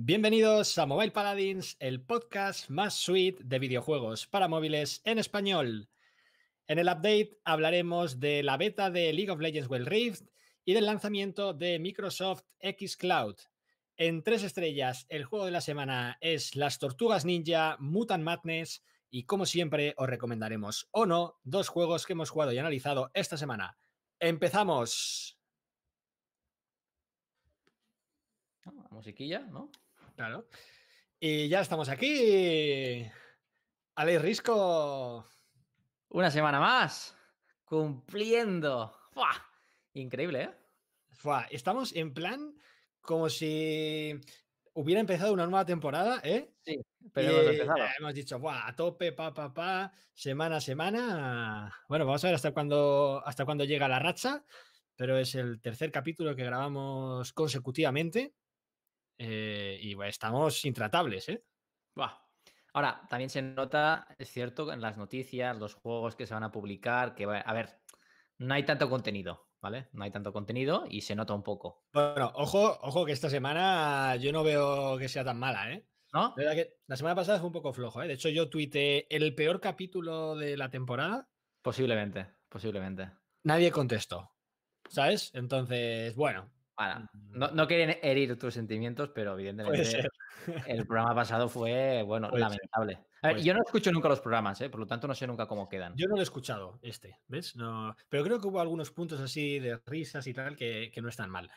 Bienvenidos a Mobile Paladins, el podcast más suite de videojuegos para móviles en español. En el update hablaremos de la beta de League of Legends Well Rift y del lanzamiento de Microsoft X Cloud. En tres estrellas, el juego de la semana es Las Tortugas Ninja, Mutant Madness y como siempre os recomendaremos o no dos juegos que hemos jugado y analizado esta semana. ¡Empezamos! La ah, musiquilla, ¿no? Claro. Y ya estamos aquí. Alex Risco. Una semana más. Cumpliendo. ¡Fua! Increíble, ¿eh? Estamos en plan como si hubiera empezado una nueva temporada, ¿eh? Sí, pero hemos, dicho, Buah, a tope, pa, pa, pa, semana a semana. Bueno, vamos a ver hasta cuando hasta cuándo llega la racha, pero es el tercer capítulo que grabamos consecutivamente. Eh, y bueno, estamos intratables, ¿eh? Ahora, también se nota, es cierto, en las noticias, los juegos que se van a publicar, que, a ver, no hay tanto contenido. ¿vale? No hay tanto contenido y se nota un poco. Bueno, ojo, ojo que esta semana yo no veo que sea tan mala, ¿eh? ¿No? La, semana pasada fue un poco flojo, ¿eh? De hecho, yo tuiteé el peor capítulo de la temporada. Posiblemente, posiblemente. Nadie contestó, ¿sabes? Entonces, bueno, no, quieren herir tus sentimientos, pero evidentemente el programa pasado fue, bueno, lamentable. yo no escucho nunca los programas, ¿eh? por lo tanto no sé nunca cómo quedan. Yo no lo he escuchado este, ¿ves? No, pero creo que hubo algunos puntos así de risas y tal que, no están mal.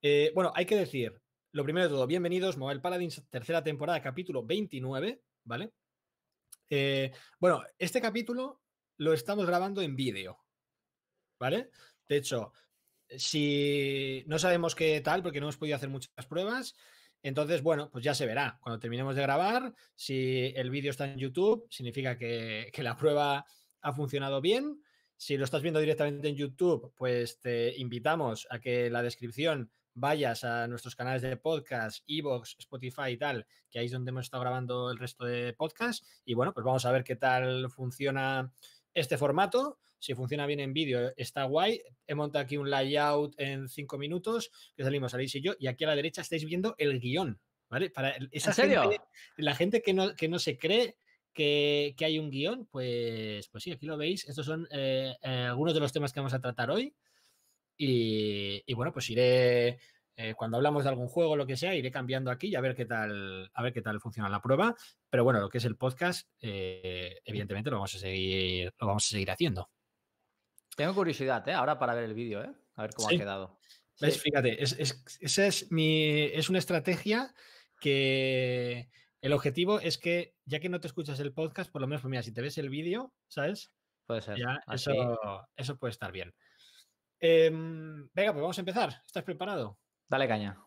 Eh, bueno, hay que decir, lo primero de todo, bienvenidos, Mobile Paladins, tercera temporada, capítulo 29, ¿vale? Eh, bueno, este capítulo lo estamos grabando en vídeo, ¿vale? De hecho, si no sabemos qué tal, porque no hemos podido hacer muchas pruebas, entonces, bueno, pues ya se verá. Cuando terminemos de grabar, si el vídeo está en YouTube, significa que, la prueba ha funcionado bien. Si lo estás viendo directamente en YouTube, pues te invitamos a que en la descripción vayas a nuestros canales de podcast, Evox, Spotify y tal, que ahí es donde hemos estado grabando el resto de podcast. Y bueno, pues vamos a ver qué tal funciona este formato. Si funciona bien en vídeo, está guay. He montado aquí un layout en cinco minutos, que salimos, Alice y yo, y aquí a la derecha estáis viendo el guión, ¿vale? Para ¿En serio? la gente que no, se cree que, hay un guión, pues, pues sí, aquí lo veis. Estos son eh, eh, algunos de los temas que vamos a tratar hoy. Y, bueno, pues iré. Eh, cuando hablamos de algún juego o lo que sea, iré cambiando aquí y a ver qué tal, a ver qué tal funciona la prueba. Pero bueno, lo que es el podcast, evidentemente vamos a seguir, lo vamos a seguir haciendo. Tengo curiosidad, ¿eh? Ahora para ver el vídeo, ¿eh? A ver cómo ha quedado. Fíjate, es, esa es mi. Es una estrategia que. El objetivo es que, ya que no te escuchas el podcast, por lo menos, pues mira, si te ves el vídeo, ¿sabes? Puede ser. eso, puede estar bien. Em, venga, pues vamos a empezar. ¿Estás preparado? Dale caña.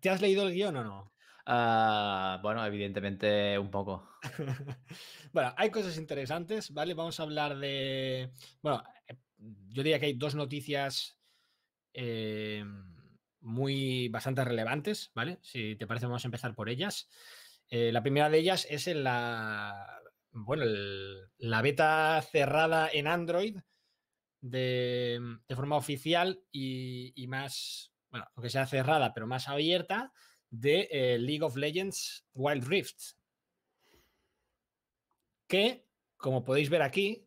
¿Te has leído el guión o no? Ah, bueno, evidentemente un poco. bueno, hay cosas interesantes, ¿vale? Vamos a hablar de. Bueno, yo diría que hay dos noticias eh, muy bastante relevantes, ¿vale? Si te parece, vamos a empezar por ellas. Eh, la primera de ellas es la, bueno, la beta cerrada en Android de, forma oficial y, más, bueno, aunque sea cerrada, pero más abierta, de eh, League of Legends Wild Rift. Que, como podéis ver aquí,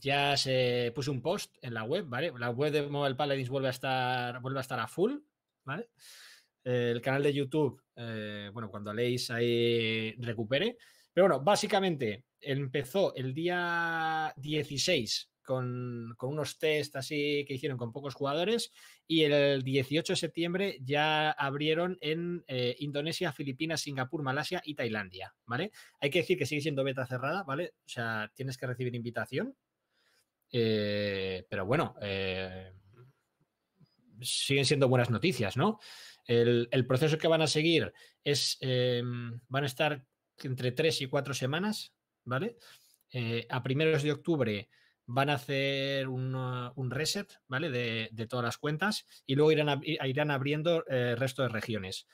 ya se puso un post en la web, ¿vale? La web de Mobile Paladins vuelve a estar, vuelve a, estar a full, ¿vale? El canal de YouTube, eh, bueno, cuando leéis ahí recupere. Pero bueno, básicamente empezó el día 16 con, unos test así que hicieron con pocos jugadores y el 18 de septiembre ya abrieron en eh, Indonesia, Filipinas, Singapur, Malasia y Tailandia, ¿vale? Hay que decir que sigue siendo beta cerrada, ¿vale? O sea, tienes que recibir invitación eh, pero bueno, eh, siguen siendo buenas noticias, ¿no? El, proceso que van a seguir es, eh, van a estar entre tres y cuatro semanas, ¿vale? a primeros de octubre van a hacer un, reset, ¿vale? De, todas las cuentas y luego irán, irán abriendo el resto de regiones.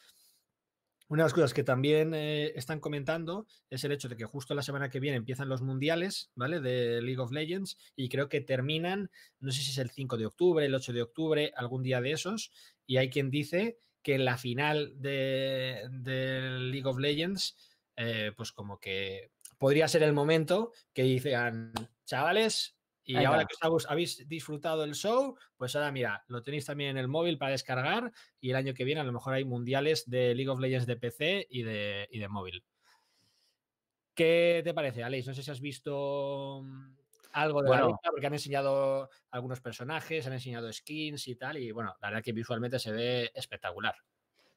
Una de las cosas que también eh, están comentando es el hecho de que justo la semana que viene empiezan los mundiales, ¿vale? De League of Legends y creo que terminan, no sé si es el 5 de octubre, el 8 de octubre, algún día de esos, y hay quien dice que la final de, League of Legends, eh, pues como que podría ser el momento que dicen, chavales, y ahora que os habéis disfrutado el show, pues ahora mira, lo tenéis también en el móvil para descargar y el año que viene a lo mejor hay mundiales de League of Legends de PC y de, de móvil. ¿Qué te parece, Alex? No sé si has visto mm, algo de la lista porque han enseñado algunos personajes, han enseñado skins y tal, y bueno, la verdad que visualmente se ve espectacular.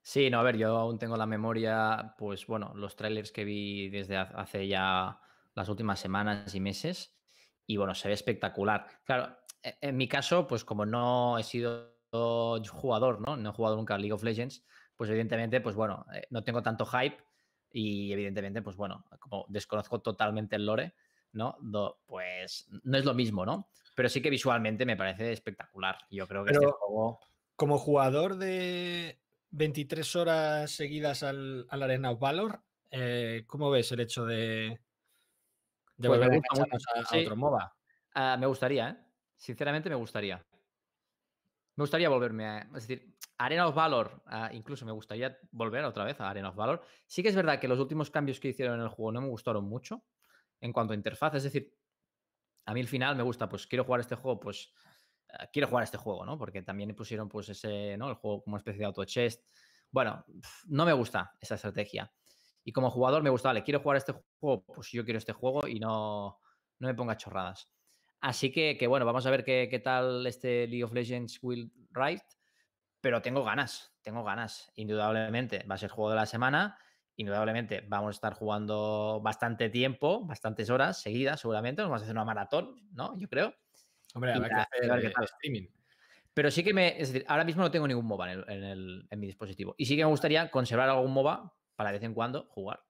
Sí, no, a ver, yo aún tengo la memoria, pues bueno, los trailers que vi desde hace ya las últimas semanas y meses y bueno, se ve espectacular. Claro, e-, en mi caso, pues como no he sido jugador, ¿no? No he jugado nunca League of Legends, pues evidentemente, pues bueno, eh, no tengo tanto hype y evidentemente, pues bueno, como desconozco totalmente el lore, ¿no? pues no es lo mismo, ¿no? Pero sí que visualmente me parece espectacular. Yo creo que este Como jugador de 23 horas seguidas al, al Arena of Valor, eh, ¿cómo ves el hecho de, de pues a, ah, me gustaría, ¿eh? Sinceramente me gustaría. Me gustaría volverme a... Es decir, Arena of Valor, ah, incluso me gustaría volver otra vez a Arena of Valor. Sí que es verdad que los últimos cambios que hicieron en el juego no me gustaron mucho en cuanto a interfaz. Es decir, a mí el final me gusta, pues quiero jugar este juego, pues ah, quiero jugar este juego, ¿no? Porque también pusieron pues ese, ¿no? El juego como una especie de auto chest. Bueno, no me gusta esa estrategia. Y como jugador me gusta, vale, quiero jugar este juego, pues yo quiero este juego y no, no me ponga chorradas. Así que, que bueno, vamos a ver qué, qué, tal este League of Legends Will Ride, pero tengo ganas, tengo ganas, indudablemente. Va a ser juego de la semana, indudablemente vamos a estar jugando bastante tiempo, bastantes horas seguidas seguramente, vamos a hacer una maratón, ¿no? Yo creo. Hombre, que hacer qué streaming. Pero sí que me. Es decir, ahora mismo no tengo ningún MOBA en, mi dispositivo. Y sí que me gustaría conservar algún MOBA de vez en cuando jugar.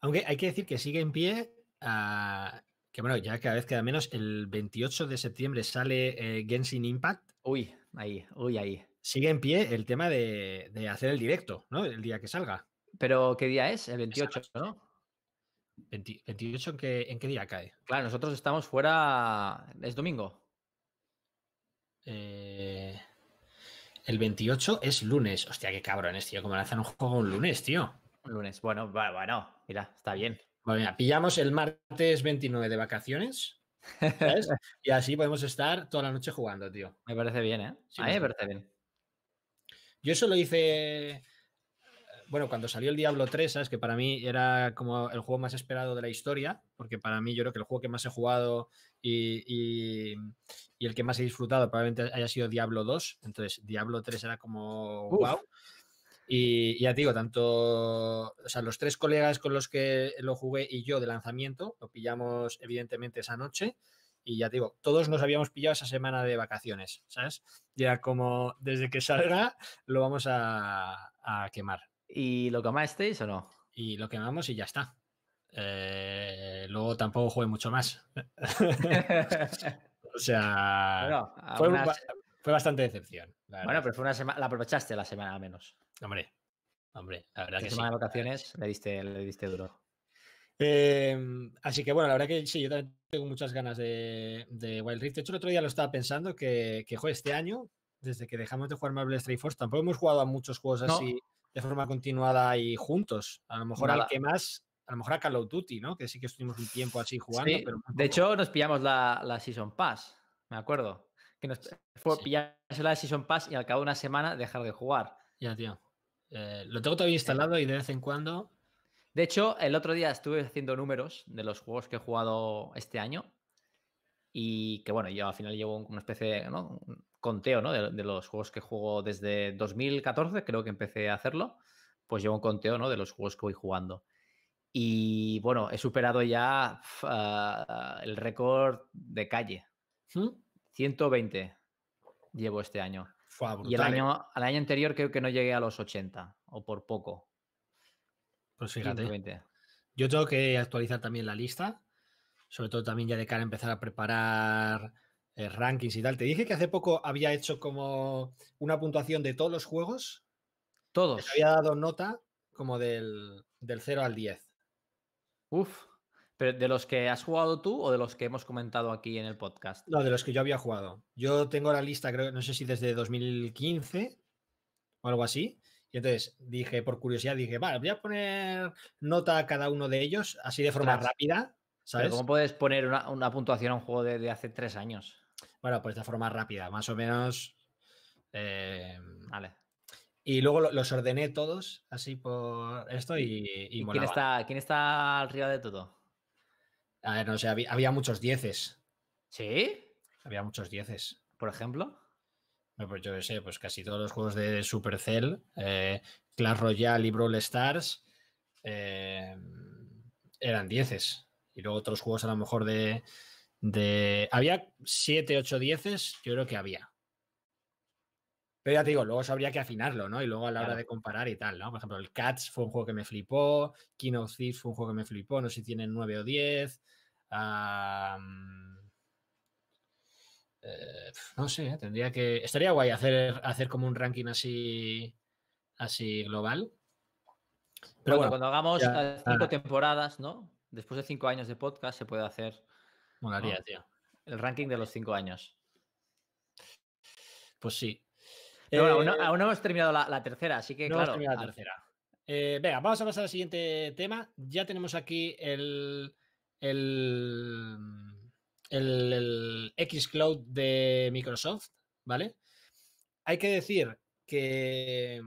Aunque hay que decir que sigue en pie, ah, que bueno, ya cada vez queda menos, el 28 de septiembre sale eh, Genshin Impact. Uy, ahí, uy, ahí. Sigue en pie el tema de, hacer el directo, ¿no? El día que salga. Pero ¿qué día es? El 28, ¿no? ¿en qué, día cae? Claro, nosotros estamos fuera, es domingo. Eh, el 28 es lunes. Hostia, qué cabrón cabrones, tío. Como lanzan un juego un lunes, tío lunes, bueno, bueno, mira, está bien. Bueno, pillamos el martes 29 de vacaciones. y así podemos estar toda la noche jugando, tío. Me parece bien, ¿eh? me parece bien. Yo eso lo hice. Bueno, cuando salió el Diablo 3, ¿sabes? Que para mí era como el juego más esperado de la historia, porque para mí yo creo que el juego que más he jugado y, el que más he disfrutado probablemente haya sido Diablo 2. Entonces, Diablo 3 era como. ¡Wow! Y ya digo, tanto, o sea, los tres colegas con los que lo jugué y yo de lanzamiento, lo pillamos evidentemente esa noche. Y ya digo, todos nos habíamos pillado esa semana de vacaciones, ¿sabes? Ya como desde que salga lo vamos a, a quemar. ¿Y lo quemasteis o no? Y lo quemamos y ya está. Eh, luego tampoco jugué mucho más. o sea, fue, bastante decepción. Bueno, pero fue una semana, la aprovechaste la semana al menos. Hombre, hombre, la verdad que semana de vacaciones le diste, le diste duro. Em, así que bueno, la verdad que sí, yo también tengo muchas ganas de, de Wild Rift. De hecho, el otro día lo estaba pensando que, que este año, desde que dejamos de jugar Marvel Strike Force, tampoco hemos jugado a muchos juegos así de forma continuada y juntos. A lo mejor al que más, a lo mejor a Call of Duty, ¿no? Que sí que estuvimos un tiempo así jugando. de hecho, nos pillamos la, la, Season Pass, me acuerdo. Que nos fue la Season Pass y al cabo de una semana dejar de jugar. Ya, tío. Eh, lo tengo todavía instalado y de vez en cuando. De hecho, el otro día estuve haciendo números de los juegos que he jugado este año. Y que bueno, yo al final llevo una especie de Un conteo ¿no? De, los juegos que juego desde 2014, creo que empecé a hacerlo. Pues llevo un conteo ¿no? de los juegos que voy jugando. Y bueno, he superado ya el récord de calle. 120 ¿Mm? llevo este año y el ¿eh? año, al año anterior creo que no llegué a los 80, o por poco. Pues fíjate. Yo tengo que actualizar también la lista, sobre todo también ya de cara a empezar a preparar eh, rankings y tal. Te dije que hace poco había hecho como una puntuación de todos los juegos. Todos. había dado nota como del, del 0 al 10. Uf. ¿De los que has jugado tú o de los que hemos comentado aquí en el podcast? No, de los que yo había jugado. Yo tengo la lista, creo, no sé si desde 2015 o algo así. Y entonces dije, por curiosidad, dije, vale, voy a poner nota a cada uno de ellos, así de forma rápida. ¿sabes? ¿Cómo puedes poner una, puntuación a un juego de, hace tres años? Bueno, pues de forma rápida, más o menos. Eh, vale. Y luego los ordené todos así por esto y. quién, está, quién está arriba de todo? no sé, había, muchos dieces. ¿Sí? Había muchos dieces. ¿Por ejemplo? pues yo qué sé, pues casi todos los juegos de Supercell, eh, Clash Royale y Brawl Stars eh, eran dieces. Y luego otros juegos a lo mejor de... de... Había 7, ocho dieces, yo creo que había. Pero ya te digo, luego eso habría que afinarlo, ¿no? Y luego a la hora de comparar y tal, ¿no? Por ejemplo, el Cats fue un juego que me flipó, King of Thieves fue un juego que me flipó, no sé si tienen 9 o 10. Eh, no sé, tendría que. Estaría guay hacer, hacer como un ranking así, así global. Pero bueno, cuando hagamos cinco temporadas, ¿no? Después de cinco años de podcast se puede hacer. El ranking de los cinco años. Pues sí. Eh, aún no, hemos terminado la, tercera, así que eh, venga, vamos a pasar al siguiente tema. Ya tenemos aquí el, el, el, Xcloud de Microsoft, ¿vale? Hay que decir que,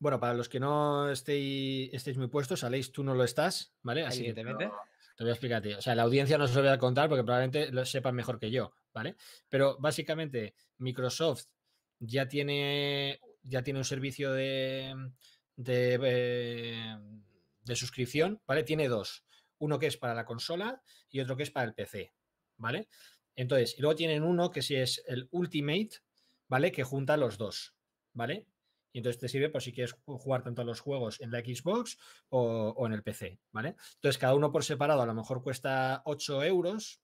bueno, para los que no estéis, estéis muy puestos, Aleix, tú no lo estás, ¿vale? Así que te voy a explicar O sea, la audiencia no se lo voy a contar porque probablemente lo sepan mejor que yo, ¿vale? Pero básicamente Microsoft ya tiene, ya tiene un servicio de, eh, de, suscripción, ¿vale? Tiene dos. Uno que es para la consola y otro que es para el PC, ¿vale? Entonces, y luego tienen uno que si es el Ultimate, ¿vale? Que junta los dos, ¿vale? Y entonces te sirve por si quieres jugar tanto a los juegos en la Xbox o, o, en el PC, ¿vale? Entonces, cada uno por separado a lo mejor cuesta 8 euros,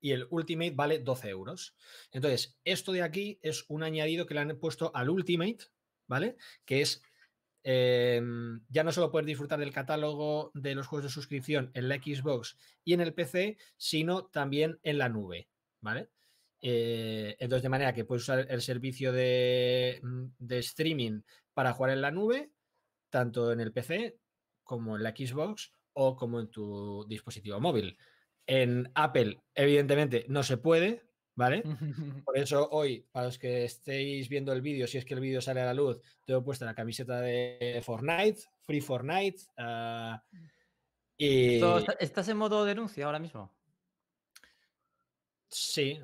y el Ultimate vale 12 euros. Entonces, esto de aquí es un añadido que le han puesto al Ultimate, ¿vale? Que es em, ya no solo puedes disfrutar del catálogo de los juegos de suscripción en la Xbox y en el PC, sino también en la nube, ¿vale? Eh, entonces, de manera que puedes usar el servicio mm, de, streaming para jugar en la nube, tanto en el PC como en la Xbox o como en tu dispositivo móvil. En Apple, evidentemente, no se puede, ¿vale? Por eso hoy, para los que estéis viendo el vídeo, si es que el vídeo sale a la luz, he puesto la camiseta de Fortnite, Free Fortnite. Ah, ¿Estás en modo denuncia ahora mismo? Sí.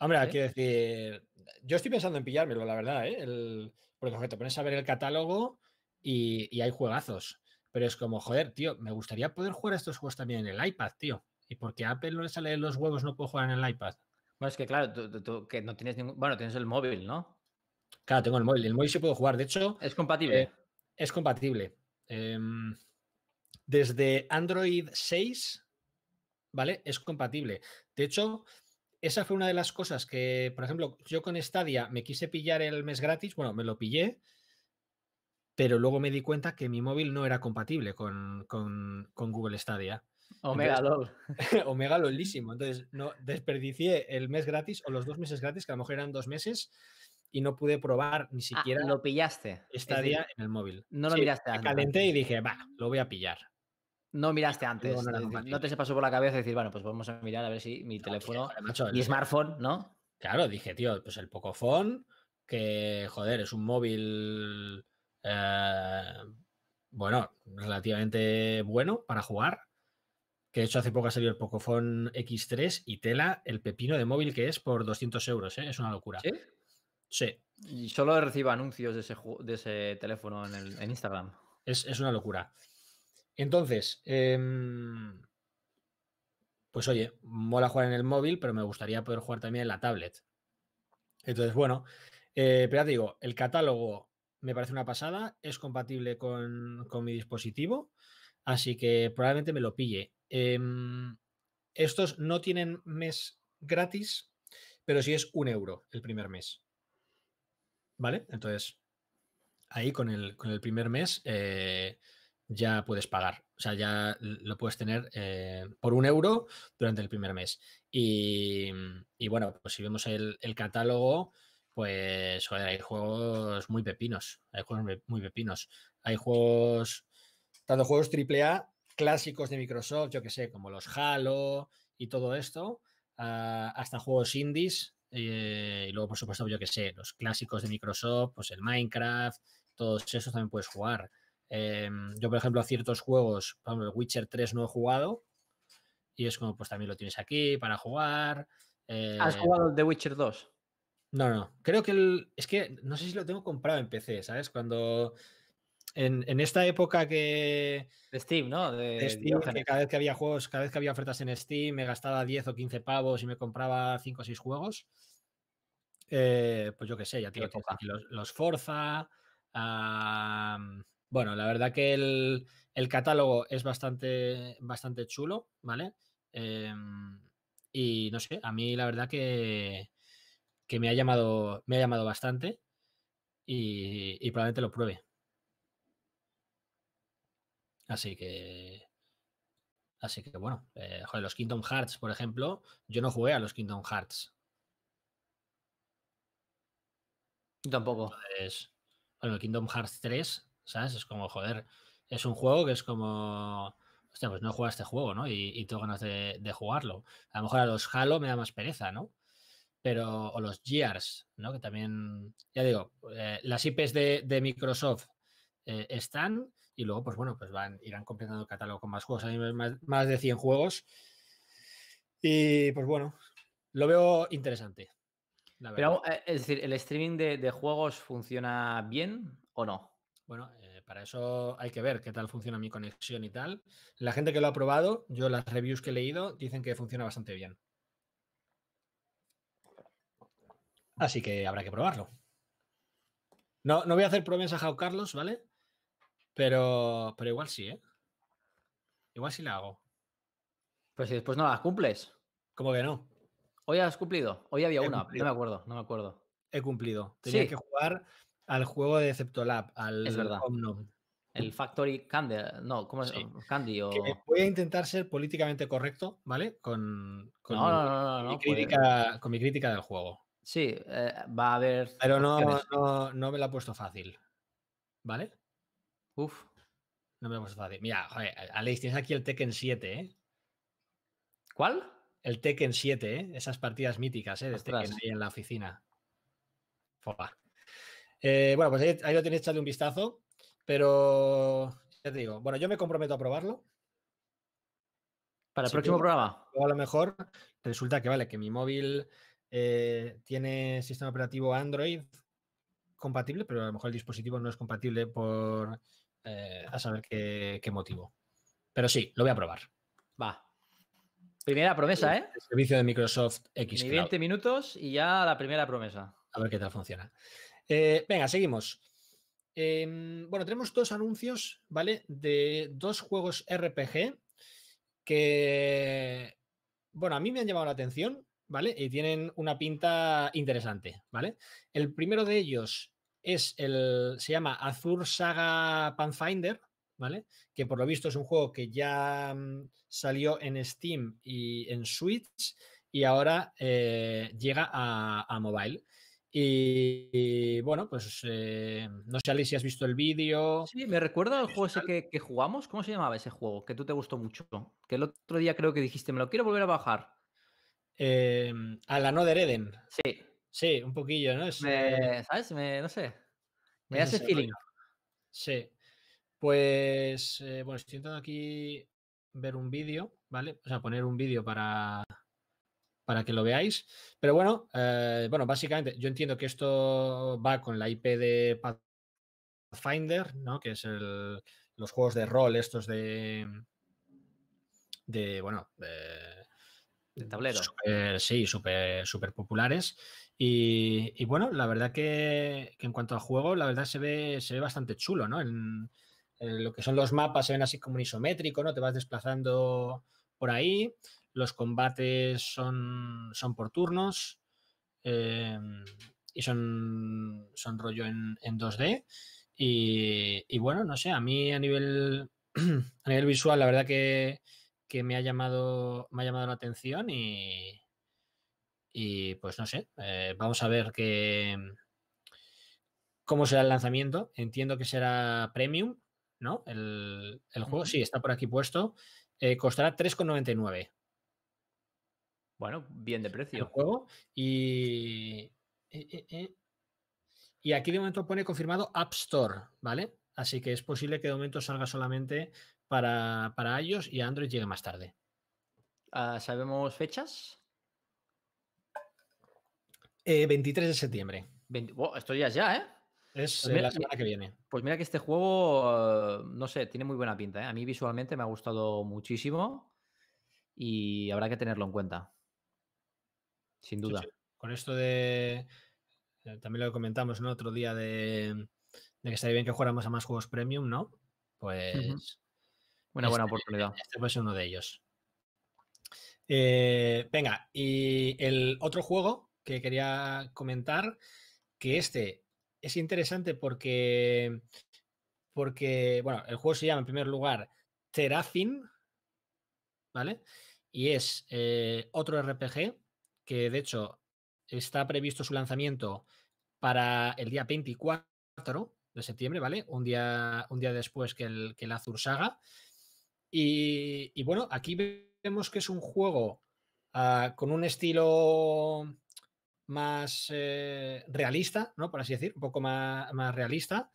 Hombre, quiero decir, yo estoy pensando en pillármelo, la verdad, ¿eh? El, porque te pones a ver el catálogo y, y hay juegazos. Pero es como, joder, tío, me gustaría poder jugar estos juegos también en el iPad, tío. ¿Y por qué Apple no le sale los huevos no puedo jugar en el iPad? Bueno, es que claro, tú, que no tienes ningún... Bueno, tienes el móvil, ¿no? Claro, tengo el móvil. El móvil se puedo jugar. De hecho... Es compatible. Eh, es compatible. Em, desde Android 6, ¿vale? Es compatible. De hecho, esa fue una de las cosas que, por ejemplo, yo con Stadia me quise pillar el mes gratis. Bueno, me lo pillé pero luego me di cuenta que mi móvil no era compatible con, con Google Stadia. Omega LOL. Omega LOLísimo. Entonces, no desperdicié el mes gratis o los dos meses gratis, que a lo mejor eran dos meses, y no pude probar ni ah, siquiera. lo pillaste. en el móvil. No lo miraste antes. Me calenté y dije, va, lo voy a pillar. No miraste antes. No, te se pasó por la cabeza decir, bueno, pues vamos a mirar a ver si mi teléfono mi smartphone, ¿no? Claro, dije, tío, pues el Pocophone, que joder, es un móvil. Eh, bueno, relativamente bueno para jugar. Que de hecho hace poco ha salido el Pocophone X3 y tela el pepino de móvil que es por 200 euros. ¿eh? Es una locura. ¿Sí? Sí. Y solo recibo anuncios de ese, teléfono en, Instagram. Es, una locura. Entonces, em, pues oye, mola jugar en el móvil, pero me gustaría poder jugar también en la tablet. Entonces, bueno, eh, pero ya te digo, el catálogo me parece una pasada, es compatible con, con mi dispositivo. Así que probablemente me lo pille. Em, estos no tienen mes gratis, pero sí es un euro el primer mes. ¿Vale? Entonces, ahí con el, primer mes eh, ya puedes pagar. O sea, ya lo puedes tener eh, por un euro durante el primer mes. Y, bueno, pues si vemos el, catálogo, pues hay juegos muy pepinos. Hay juegos muy pepinos. Hay juegos tanto juegos AAA clásicos de Microsoft, yo que sé, como los Halo y todo esto, ah, hasta juegos indies. Eh, y luego, por supuesto, yo que sé, los clásicos de Microsoft, pues el Minecraft, todos esos también puedes jugar. Em, yo, por ejemplo, a ciertos juegos, por el Witcher 3 no he jugado y es como, pues también lo tienes aquí para jugar. ¿Has eh, jugado The Witcher 2? No, no, creo que el, es que no sé si lo tengo comprado en PC, ¿sabes? Cuando en, esta época que... De Steam, ¿no? De, Steam, que cada vez que había juegos, cada vez que había ofertas en Steam, me gastaba 10 o 15 pavos y me compraba 5 o 6 juegos. Eh, pues yo qué sé, ya tiene aquí los, Forza. bueno, la verdad que el, catálogo es bastante, bastante chulo, ¿vale? Em, y no sé, a mí la verdad que, me ha llamado, me ha llamado bastante y probablemente lo pruebe. Así que. Así que bueno, eh, los Kingdom Hearts, por ejemplo, yo no jugué a los Kingdom Hearts. Tampoco. Es, bueno, Kingdom Hearts 3, ¿sabes? Es como, joder, es un juego que es como. Hostia, pues no juega este juego, ¿no? Y, y tengo ganas de, de, jugarlo. A lo mejor a los Halo me da más pereza, ¿no? Pero, o los Gears, ¿no? Que también, ya digo, eh, las IPs de, de Microsoft eh, están y luego, pues bueno, pues van, irán completando el catálogo con más juegos. Hay más, de 100 juegos. Y pues bueno, lo veo interesante. Pero eh, es decir, ¿el streaming de, juegos funciona bien o no? Bueno, eh, para eso hay que ver qué tal funciona mi conexión y tal. La gente que lo ha probado, yo las reviews que he leído, dicen que funciona bastante bien. Así que habrá que probarlo. No, no voy a hacer promesas a Jao Carlos, ¿vale? Pero, pero igual sí, ¿eh? Igual sí la hago. Pero pues si después no las cumples. ¿Cómo que no? Hoy has cumplido. Hoy había una. No me acuerdo, no me acuerdo. He cumplido. Tenía que jugar al juego de lab al es verdad. El Factory Candy, no, ¿cómo es? Candy o... voy a intentar ser políticamente correcto, ¿vale? Con, mi, pues crítica, con mi, crítica, del juego. Sí, eh, va a haber... Pero no, no, me la ha puesto fácil, ¿vale? Uf, no me lo he puesto fácil. Mira, Alex, tienes aquí el Tekken 7, ¿eh? ¿Cuál? El Tekken 7, ¿eh? Esas partidas míticas, ¿eh? De Tekken este ahí en la oficina. Fua. Eh, bueno, pues ahí, lo tenéis echado un vistazo, pero ya te digo, bueno, yo me comprometo a probarlo. Para el próximo programa. O a lo mejor resulta que vale, que mi móvil eh, tiene sistema operativo Android compatible, pero a lo mejor el dispositivo no es compatible por eh, a saber qué, motivo. Pero sí, lo voy a probar. Va. Primera promesa, ¿eh? El servicio de Microsoft X. 20 minutos y ya la primera promesa. A ver qué tal funciona. Eh, venga, seguimos. Em, bueno, tenemos dos anuncios, ¿vale? De dos juegos RPG que, bueno, a mí me han llamado la atención, ¿vale? Y tienen una pinta interesante, ¿vale? El primero de ellos es el, se llama Azur Saga Pathfinder, ¿vale? Que por lo visto es un juego que ya mm, salió en Steam y en Switch y ahora eh, llega a, mobile. Y, bueno, pues eh, no sé, Alice, si has visto el vídeo. Sí, me recuerda el juego ese que, jugamos. ¿Cómo se llamaba ese juego? Que tú te gustó mucho. Que el otro día creo que dijiste, me lo quiero volver a bajar. Em, a la No de Eden. Sí. Sí, un poquillo, ¿no? Eh ¿Sabes? Me, no sé. Me hace feeling. Sí. Pues, eh, bueno, estoy intentando aquí ver un vídeo, ¿vale? O sea, poner un vídeo para, para que lo veáis. Pero bueno, eh, bueno, básicamente yo entiendo que esto va con la IP de Pathfinder, ¿no? Que es los juegos de rol estos de... De, bueno, de, de tablero. sí, súper super populares. Y, bueno, la verdad que, en cuanto al juego, la verdad se ve, se ve bastante chulo, ¿no? En, lo que son los mapas se ven así como un isométrico, ¿no? Te vas desplazando por ahí, los combates son, son por turnos eh, y son, son rollo en, 2D. Y, bueno, no sé, a mí a nivel, a nivel visual, la verdad que, que me, ha llamado, me ha llamado la atención y, y pues no sé, eh, vamos a ver qué mm, cómo será el lanzamiento. Entiendo que será premium, ¿no? El, juego, sí, está por aquí puesto. Eh, costará 3,99. Bueno, bien de precio. juego. Eh, y. aquí de momento pone confirmado App Store, ¿vale? Así que es posible que de momento salga solamente para, para iOS y Android llegue más tarde. Ah, ¿Sabemos fechas? 23 eh, de septiembre. esto ya es ya, ¿eh? Es pues eh, la semana que viene. Pues mira que este juego, no sé, tiene muy buena pinta. ¿eh? A mí visualmente me ha gustado muchísimo y habrá que tenerlo en cuenta. Sin duda. Con esto de. También lo comentamos, ¿no? Otro día de, que estaría bien que jugáramos a más juegos premium, ¿no? Pues. Una buena este, oportunidad. Este puede ser uno de ellos. venga, y el otro juego que quería comentar, que este es interesante porque, porque, bueno, el juego se llama en primer lugar Terafin, ¿vale? Y es eh, otro RPG que de hecho está previsto su lanzamiento para el día 24 de septiembre, ¿vale? Un día, un día después que el, que la Azur Saga. Y, bueno, aquí vemos que es un juego ah, con un estilo más eh, realista, ¿no? Por así decir, un poco más, realista.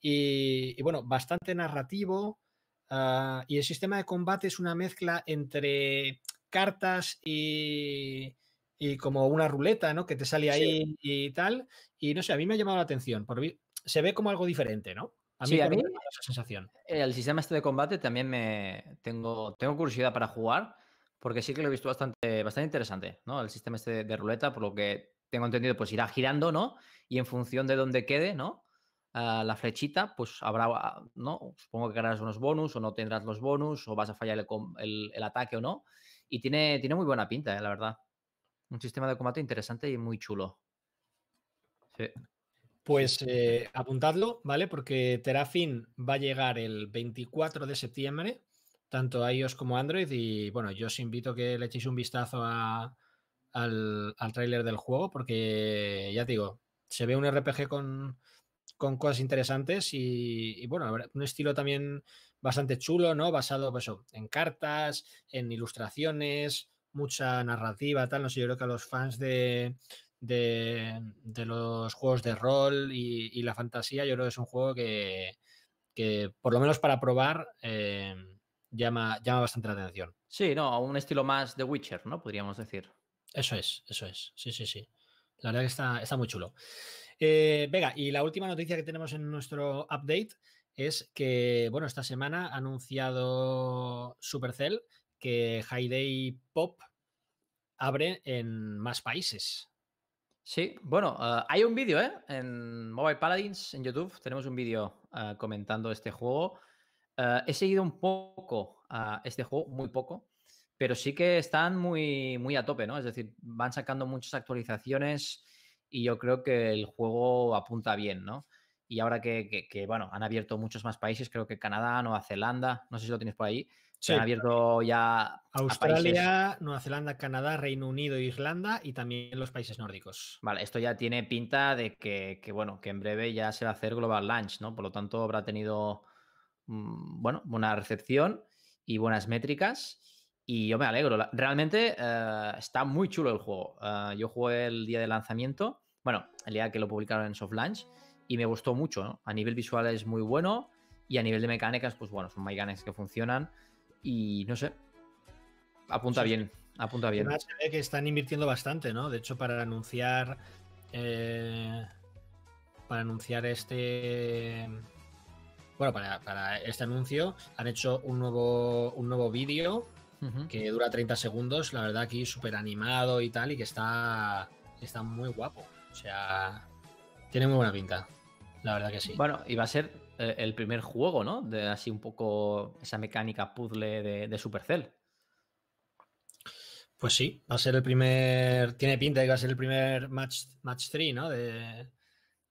Y, bueno, bastante narrativo. Ah, y el sistema de combate es una mezcla entre cartas y, como una ruleta, Que te sale ahí y tal. Y no sé, a mí me ha llamado la atención. se ve como algo diferente, ¿no? A mí, sí, a mí me esa sensación. Eh, el sistema este de combate también me tengo, tengo curiosidad para jugar, porque sí que lo he visto bastante, bastante interesante, ¿no? El sistema este de ruleta, por lo que tengo entendido, pues irá girando, ¿no? Y en función de dónde quede, ¿no? Ah, la flechita, pues habrá, ah, ¿no? Supongo que ganarás unos bonus o no tendrás los bonus o vas a fallar el, ataque o no. Y tiene, tiene muy buena pinta, ¿eh? la verdad. Un sistema de combate interesante y muy chulo. Sí. Pues eh, apuntadlo, ¿vale? Porque Terafin va a llegar el 24 de septiembre, tanto a iOS como a Android. Y bueno, yo os invito a que le echéis un vistazo a, al, al tráiler del juego, porque ya te digo, se ve un RPG con, cosas interesantes y, bueno, un estilo también bastante chulo, ¿no? Basado pues en cartas, en ilustraciones, mucha narrativa, tal. No sé, yo creo que a los fans de, los juegos de rol y, la fantasía, yo creo que es un juego que, por lo menos para probar, eh, llama, llama bastante la atención. Sí, no, un estilo más de Witcher, ¿no? Podríamos decir. Eso es, eso es. Sí, sí, sí. La verdad que está, está muy chulo. Eh, venga, y la última noticia que tenemos en nuestro update es que, bueno, esta semana ha anunciado Supercell que Day Pop abre en más países. Sí, bueno, ah, hay un vídeo ¿eh? en Mobile Paladins, en YouTube, tenemos un vídeo ah, comentando este juego. Ah, he seguido un poco a este juego, muy poco pero sí que están muy, muy a tope, ¿no? Es decir, van sacando muchas actualizaciones y yo creo que el juego apunta bien, ¿no? Y ahora que, bueno, han abierto muchos más países, creo que Canadá, Nueva Zelanda, no sé si lo tienes por ahí, se han abierto ya. Australia, Nueva Zelanda, Canadá, Reino Unido, Irlanda y también los países nórdicos. Vale, esto ya tiene pinta de que, que, bueno, que en breve ya se va a hacer Global Launch, ¿no? Por lo tanto, habrá tenido, mm, bueno, buena recepción y buenas métricas. Y yo me alegro. Realmente eh, está muy chulo el juego. Eh, yo jugué el día de lanzamiento, bueno, el día que lo publicaron en Soft Launch, y me gustó mucho. ¿no? A nivel visual es muy bueno y a nivel de mecánicas, pues bueno, son mecánicas que funcionan y no sé. Apunta bien, apunta bien. Además, se ve que están invirtiendo bastante, ¿no? De hecho, para anunciar. Eh, para anunciar este. Em, bueno, para, este anuncio han hecho un nuevo, un nuevo vídeo que dura 30 segundos, la verdad aquí súper animado y tal, y que está, está muy guapo. O sea, tiene muy buena pinta, la verdad que sí. Bueno, y va a ser eh, el primer juego, ¿no? De así un poco esa mecánica puzzle de, Supercell. Pues sí, va a ser el primer. Tiene pinta de que va a ser el primer match, match 3, ¿no? De,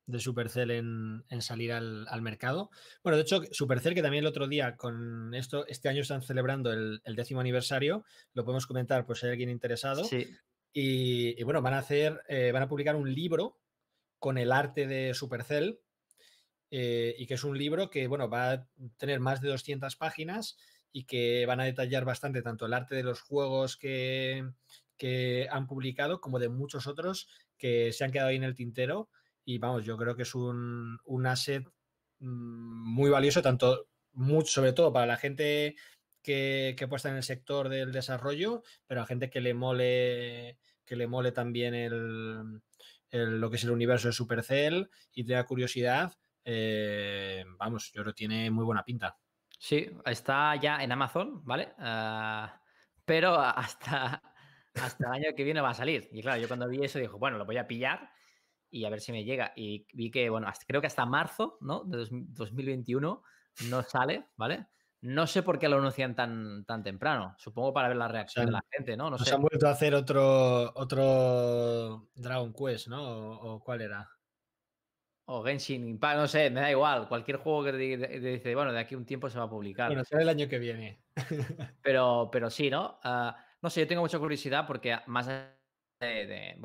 de Supercell en, salir al, mercado. Bueno, de hecho, Supercell, que también el otro día, con esto, este año están celebrando el, décimo aniversario, lo podemos comentar por pues, si hay alguien interesado. Sí. Y, bueno, van a hacer, eh, van a publicar un libro con el arte de Supercell, eh, y que es un libro que, bueno, va a tener más de 200 páginas y que van a detallar bastante tanto el arte de los juegos que, que han publicado como de muchos otros que se han quedado ahí en el tintero y vamos, yo creo que es un, un asset mm, muy valioso, tanto mucho, sobre todo para la gente que, que puesta en el sector del desarrollo, pero a gente que le mole, que le mole también lo que es el universo de Supercell y te curiosidad, eh, vamos, yo lo tiene muy buena pinta. Sí, está ya en Amazon, ¿vale? Ah, pero hasta, hasta el año que viene va a salir. Y claro, yo cuando vi eso dije, bueno, lo voy a pillar y a ver si me llega. Y vi que, bueno, creo que hasta marzo, ¿no? De 2021 no sale, ¿vale? No sé por qué lo anuncian tan, tan temprano. Supongo para ver la reacción de la gente, ¿no? No sé. Se han vuelto a hacer otro, otro Dragon Quest, ¿no? ¿O, cuál era? O Genshin Impact, no sé, me da igual. Cualquier juego que dice, bueno, de aquí un tiempo se va a publicar. Bueno, será el año que viene. pero, pero sí, ¿no? Ah, no sé, yo tengo mucha curiosidad porque ah, más de, de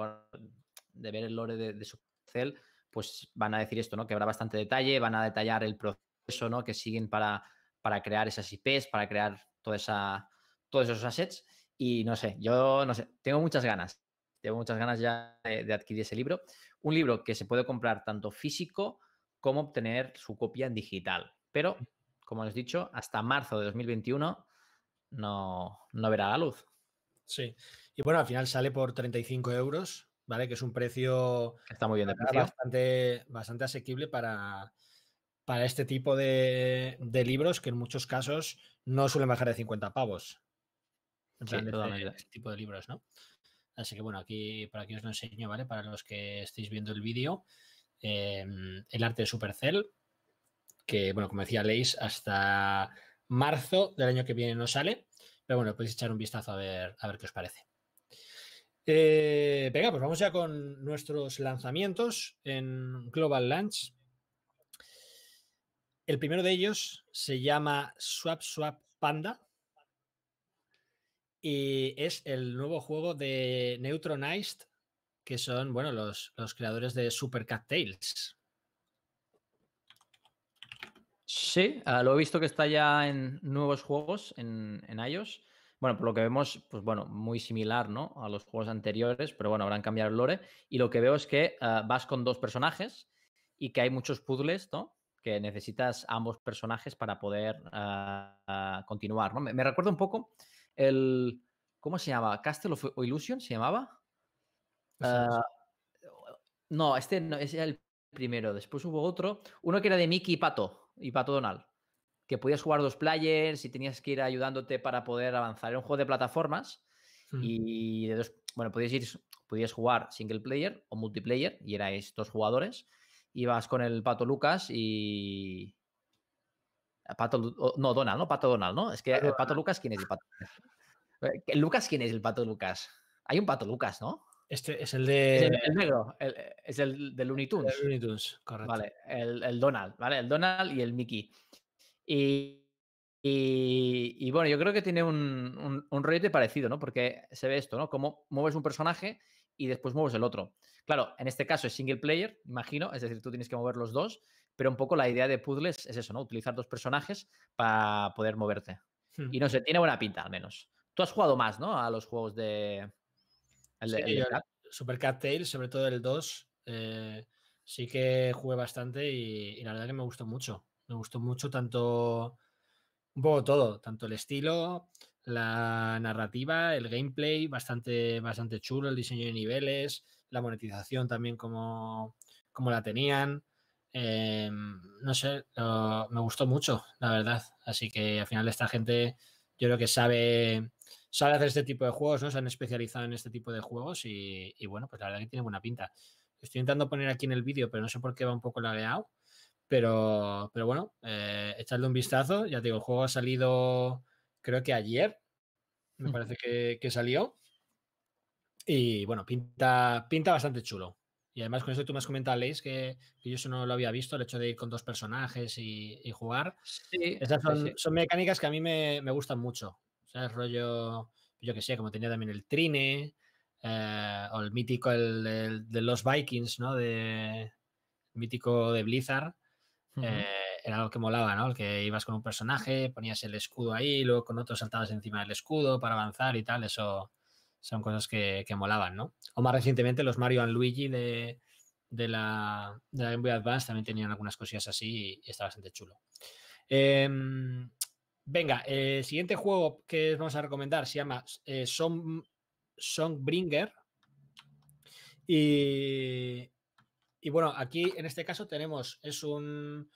de ver el lore de, su cel pues van a decir esto, ¿no? Que habrá bastante detalle, van a detallar el proceso, ¿no? Que siguen para, para crear esas IPs, para crear toda esa, todos esos assets. Y no sé, yo no sé, tengo muchas ganas. Tengo muchas ganas ya de, adquirir ese libro. Un libro que se puede comprar tanto físico como obtener su copia en digital. Pero, como os he dicho, hasta marzo de 2021 no, no verá la luz. Sí. Y bueno, al final sale por 35 euros, que es un precio, Está muy bien Bastante, bastante asequible para, para este tipo de, libros que en muchos casos no suelen bajar de 50 pavos. En este, tipo de libros, ¿no? Así que bueno, aquí por aquí os lo enseño, ¿vale? Para los que estéis viendo el vídeo, eh, el arte de Supercell, que bueno, como decía Leis, hasta marzo del año que viene no sale, pero bueno, podéis echar un vistazo a ver, a ver qué os parece. Eh, venga, pues vamos ya con nuestros lanzamientos en Global Launch. El primero de ellos se llama Swap Swap Panda y es el nuevo juego de Neutronized, que son, bueno, los, creadores de Super Cat Tales. Sí, ah, lo he visto que está ya en nuevos juegos en, en iOS. Bueno, por lo que vemos, pues bueno, muy similar, ¿no? A los juegos anteriores, pero bueno, habrán cambiado el lore. Y lo que veo es que eh, vas con dos personajes y que hay muchos puzzles, ¿no? Que necesitas ambos personajes para poder eh, eh, continuar, Me recuerda un poco el... ¿Cómo se llamaba? ¿Castle of Illusion se llamaba? no, este no, es el primero. Después hubo otro. Uno que era de Mickey y Pato. Y Pato Donald que podías jugar dos players y tenías que ir ayudándote para poder avanzar. Era un juego de plataformas hmm. y bueno, podías ir, podías jugar single player o multiplayer y erais dos jugadores. Ibas con el Pato Lucas y, Pato, no, Donald, ¿no? Pato Donald, ¿no? Es que el Pato Lucas, ¿quién es el Pato? Eh, Lucas, ¿quién es el Pato Lucas? Hay un Pato Lucas, ¿no? Este es el de. el, negro, es el de Looney Tunes. El Looney correcto. Vale, el, Donald, ¿vale? El Donald y el Mickey. Y, bueno, yo creo que tiene un, un, rollete parecido, ¿no? Porque se ve esto, ¿no? Cómo mueves un personaje y después mueves el otro. Claro, en este caso es single player, imagino, es decir, tú tienes que mover los dos, pero un poco la idea de puzzles es eso, ¿no? Utilizar dos personajes para poder moverte. Hmm. Y no sé, tiene buena pinta al menos. Tú has jugado más, ¿no? A los juegos de... Super Cat Tales, sobre todo el 2, eh, sí que jugué bastante y, la verdad que me gustó mucho. Me gustó mucho tanto un poco todo, tanto el estilo, la narrativa, el gameplay, bastante, bastante chulo, el diseño de niveles, la monetización también como, como la tenían. Eh, no sé, me gustó mucho, la verdad. Así que al final esta gente yo creo que sabe, sabe hacer este tipo de juegos, ¿no? Se han especializado en este tipo de juegos y, bueno, pues la verdad que tiene buena pinta. Estoy intentando poner aquí en el vídeo, pero no sé por qué va un poco la lagueado. Pero, bueno, eh, echarle un vistazo. Ya te digo, el juego ha salido, creo que ayer, me parece que, salió. Y bueno, pinta, pinta bastante chulo. Y además con eso tú me has comentado, Leis, que, yo eso no lo había visto, el hecho de ir con dos personajes y, jugar. Sí, Esas son, mecánicas que a mí me, gustan mucho. O sea, el rollo, yo que sé, como tenía también el Trine, eh, o el mítico de los Vikings, ¿no? De, el mítico de Blizzard, eh, era algo que molaba, ¿no? El que ibas con un personaje, ponías el escudo ahí, luego con otro saltabas encima del escudo para avanzar y tal. Eso son cosas que, molaban, ¿no? O más recientemente los Mario and Luigi de, la, de Advance también tenían algunas cosillas así y, está bastante chulo. Em, venga, el siguiente juego que vamos a recomendar se llama eh, Song, Songbringer. Y y bueno, aquí en este caso tenemos, es un,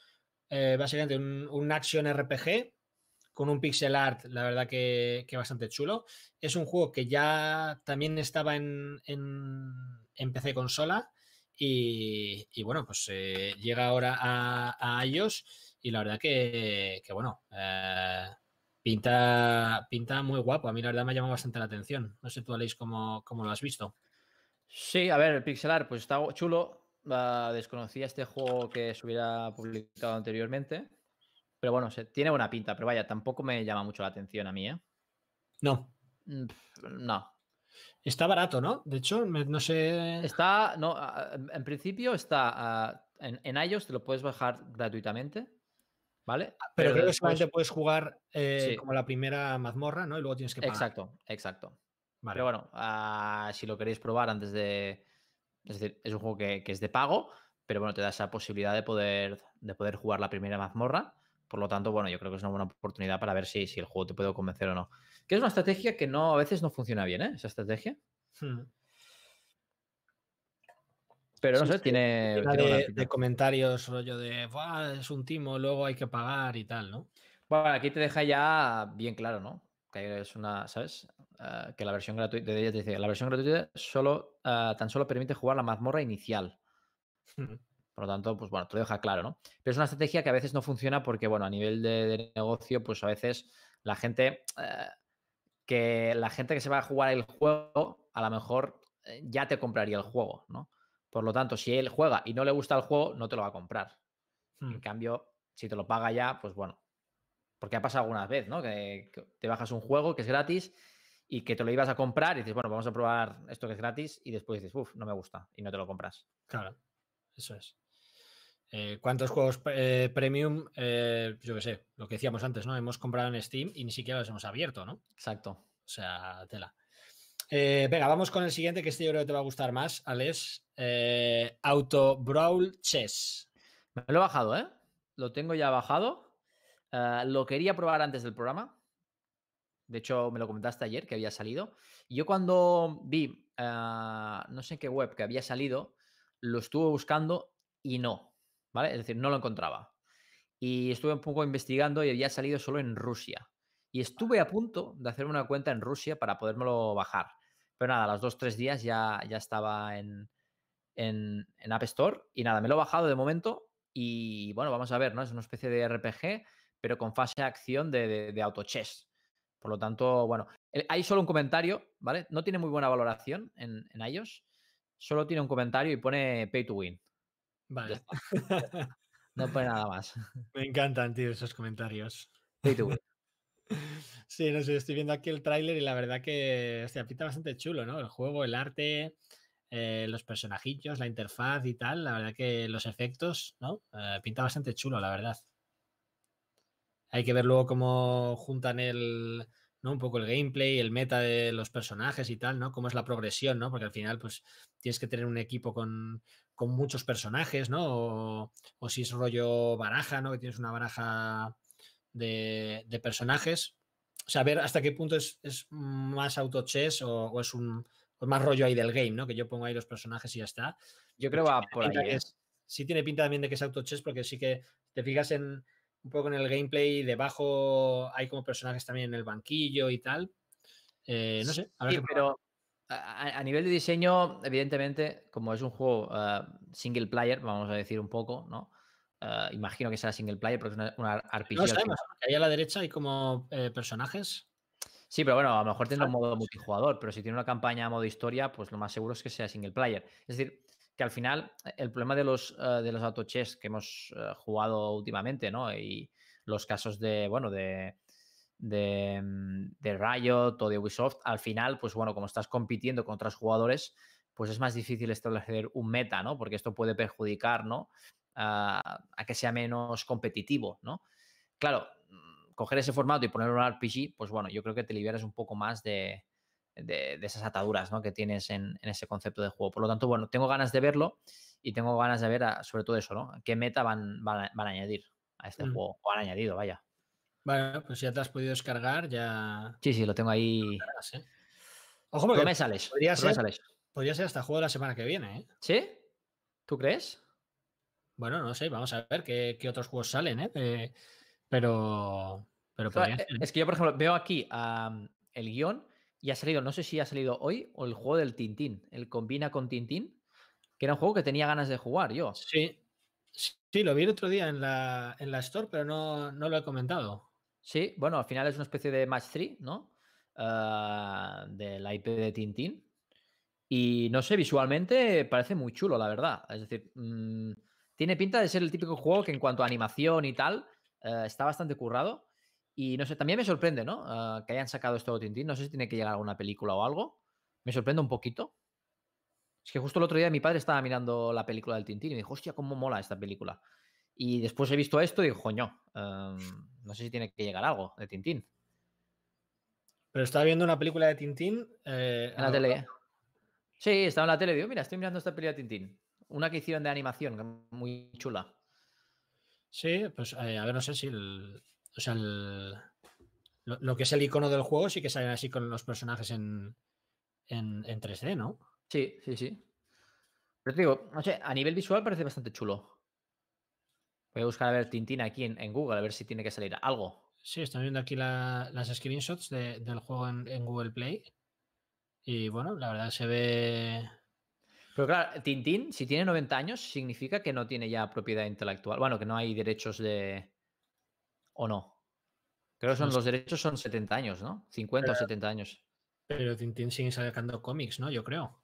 eh, básicamente un, action RPG con un pixel art, la verdad que, bastante chulo. Es un juego que ya también estaba en, PC consola y, bueno, pues eh, llega ahora a, a, iOS y la verdad que, que bueno, eh, pinta, pinta muy guapo. A mí la verdad me ha llamado bastante la atención. No sé tú, Aleix, cómo lo has visto. Sí, a ver, el pixel art pues está chulo. Ah, desconocía este juego que se hubiera publicado anteriormente. Pero bueno, tiene buena pinta, pero vaya, tampoco me llama mucho la atención a mí, ¿eh? No. Mm, no. Está barato, ¿no? De hecho, no sé. Está, no, en principio está. en, iOS te lo puedes bajar gratuitamente. ¿Vale? Ah, pero, creo que solamente puedes jugar eh, como la primera mazmorra, ¿no? Y luego tienes que Exacto, exacto. Pero bueno, ah, si lo queréis probar antes de, es decir, es un juego que, es de pago, pero bueno, te da esa posibilidad de poder, de poder jugar la primera mazmorra. Por lo tanto, bueno, yo creo que es una buena oportunidad para ver si, si el juego te puede convencer o no. Que es una estrategia que no, a veces no funciona bien, ¿eh? Esa estrategia. Hmm. Pero no sé, tiene. de, de, comentarios, rollo de es un timo, luego hay que pagar y tal, ¿no? Bueno, aquí te deja ya bien claro, ¿no? Que es una, ¿sabes? Eh, que la versión gratuita de la versión gratuita solo, eh, tan solo permite jugar la mazmorra inicial. Por lo tanto, pues bueno, te lo deja claro, ¿no? Pero es una estrategia que a veces no funciona porque, bueno, a nivel de, negocio, pues a veces la gente eh, que la gente que se va a jugar el juego, a lo mejor ya te compraría el juego, ¿no? Por lo tanto, si él juega y no le gusta el juego, no te lo va a comprar. En hmm. cambio, si te lo paga ya, pues bueno. Porque ha pasado algunas vez ¿no? que te bajas un juego que es gratis y que te lo ibas a comprar y dices, bueno, vamos a probar esto que es gratis y después dices, uff, no me gusta y no te lo compras. Claro, eso es. Eh, ¿Cuántos juegos eh, premium? Eh, yo qué sé, lo que decíamos antes, ¿no? Hemos comprado en Steam y ni siquiera los hemos abierto, ¿no? Exacto. O sea, tela. venga, vamos con el siguiente, que este yo creo que te va a gustar más, Alex. Auto Brawl Chess. Me lo he bajado, ¿eh? Lo tengo ya bajado. lo quería probar antes del programa. De hecho, me lo comentaste ayer que había salido. yo cuando vi, ah, no sé qué web que había salido, lo estuve buscando y no, ¿vale? Es decir, no lo encontraba. Y estuve un poco investigando y había salido solo en Rusia. Y estuve a punto de hacerme una cuenta en Rusia para podérmelo bajar. Pero nada, a los dos, tres días ya, ya estaba en, en, en App Store. Y nada, me lo he bajado de momento. Y bueno, vamos a ver, ¿no? Es una especie de RPG, pero con fase de acción de, de, de auto chess. Por lo tanto, bueno, eh, hay solo un comentario, ¿vale? No tiene muy buena valoración en, ellos. iOS. Solo tiene un comentario y pone pay to win. Vale. no pone nada más. Me encantan, tío, esos comentarios. Pay to win. Sí, no sé, estoy viendo aquí el tráiler y la verdad que se pinta bastante chulo, ¿no? El juego, el arte, eh, los personajillos, la interfaz y tal. La verdad que los efectos, ¿no? Eh, pinta bastante chulo, la verdad. Hay que ver luego cómo juntan el, Un poco el gameplay, el meta de los personajes y tal, ¿no? Cómo es la progresión, ¿no? Porque al final, pues, tienes que tener un equipo con, con muchos personajes, ¿no? O, o, si es rollo baraja, ¿no? Que tienes una baraja de, de personajes. O sea, ver hasta qué punto es, es más auto-chess o, es un más rollo ahí del game, ¿no? Que yo pongo ahí los personajes y ya está. Yo creo que va por ahí. sí tiene pinta también de que es auto-chess porque sí que te fijas en, un poco en el gameplay, debajo hay como personajes también en el banquillo y tal. Eh, no sé. A sí, pero a, nivel de diseño, evidentemente, como es un juego ah, single player, vamos a decir un poco, ¿no? Ah, imagino que será single player porque es una, una RPG. No sabemos, ahí a la derecha hay como eh, personajes. Sí, pero bueno, a lo mejor tiene un ah, modo multijugador, pero si tiene una campaña a modo historia, pues lo más seguro es que sea single player. Es decir, que al final eh, el problema de los, eh, de los autochess que hemos eh, jugado últimamente, ¿no? Y los casos de, bueno, de, de, mm, de, Riot o de Ubisoft, al final, pues bueno, como estás compitiendo con otros jugadores, pues es más difícil establecer un meta, ¿no? Porque esto puede perjudicar, ¿no? Ah, a que sea menos competitivo, ¿no? Claro, mm, coger ese formato y ponerlo en un RPG, pues bueno, yo creo que te liberas un poco más de, de, esas ataduras que tienes en, ese concepto de juego. Por lo tanto, bueno, tengo ganas de verlo y tengo ganas de ver sobre todo eso, ¿no? ¿Qué meta van, a, añadir a este mm. juego? O han añadido, vaya. Vale, pues ya te has podido descargar, ya... Sí, sí, lo tengo ahí... ¿eh? Ojo, porque podría, Ser, podría ser hasta juego de la semana que viene, ¿eh? ¿Sí? ¿Tú crees? Bueno, no sé, vamos a ver qué, otros juegos salen, ¿eh? eh pero... pero eh, Es que yo, por ejemplo, veo aquí el guión y ha salido, no sé si ha salido hoy o el juego del Tintín, el Combina con Tintín, que era un juego que tenía ganas de jugar yo. Sí, sí, lo vi el otro día en la, en la Store, pero no, no lo he comentado. Sí, bueno, al final es una especie de Match 3, ¿no? Ah, de la IP de Tintín. Y no sé, visualmente parece muy chulo, la verdad. Es decir, mm, tiene pinta de ser el típico juego que en cuanto a animación y tal, eh, está bastante currado. Y no sé, también me sorprende, ¿no? Ah, que hayan sacado esto de Tintín. No sé si tiene que llegar alguna película o algo. Me sorprende un poquito. Es que justo el otro día mi padre estaba mirando la película del Tintín y me dijo, hostia, cómo mola esta película. Y después he visto esto y digo, coño, em, no sé si tiene que llegar algo de Tintín. Pero estaba viendo una película de Tintín. Eh, en la tele. ¿eh? Sí, estaba en la tele. Digo, mira, estoy mirando esta película de Tintín. Una que hicieron de animación, muy chula. Sí, pues eh, a ver, no sé si el, o sea, lo, que es el icono del juego sí que sale así con los personajes en, 3D, ¿no? Sí, sí, sí. Pero te digo, no sé, a nivel visual parece bastante chulo. Voy a buscar a ver Tintín aquí en, Google, a ver si tiene que salir algo. Sí, están viendo aquí las screenshots del juego en, en, Google Play. Y bueno, la verdad se ve. Pero claro, Tintín, si tiene 90 años, significa que no tiene ya propiedad intelectual. Bueno, que no hay derechos de, ¿O no? Creo que son los derechos son 70 años, ¿no? 50 o 70 años. Pero Tintín sigue sacando cómics, ¿no? Yo creo.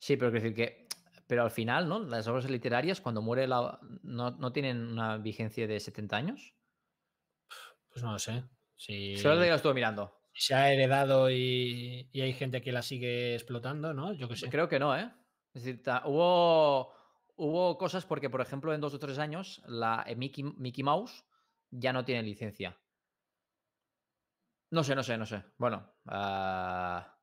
Sí, pero decir que. Pero al final, ¿no? Las obras literarias, cuando muere la. ¿No, tienen una vigencia de 70 años? Pues no lo sé. Si... Solo lo estuve mirando. Se ha heredado y, y, hay gente que la sigue explotando, ¿no? Yo qué sé. Creo que no, ¿eh? Es decir, hubo Hubo cosas porque, por ejemplo, en dos o tres años, la eh, Mickey, Mouse ya no tiene licencia. No sé, no sé, no sé. Bueno, ah,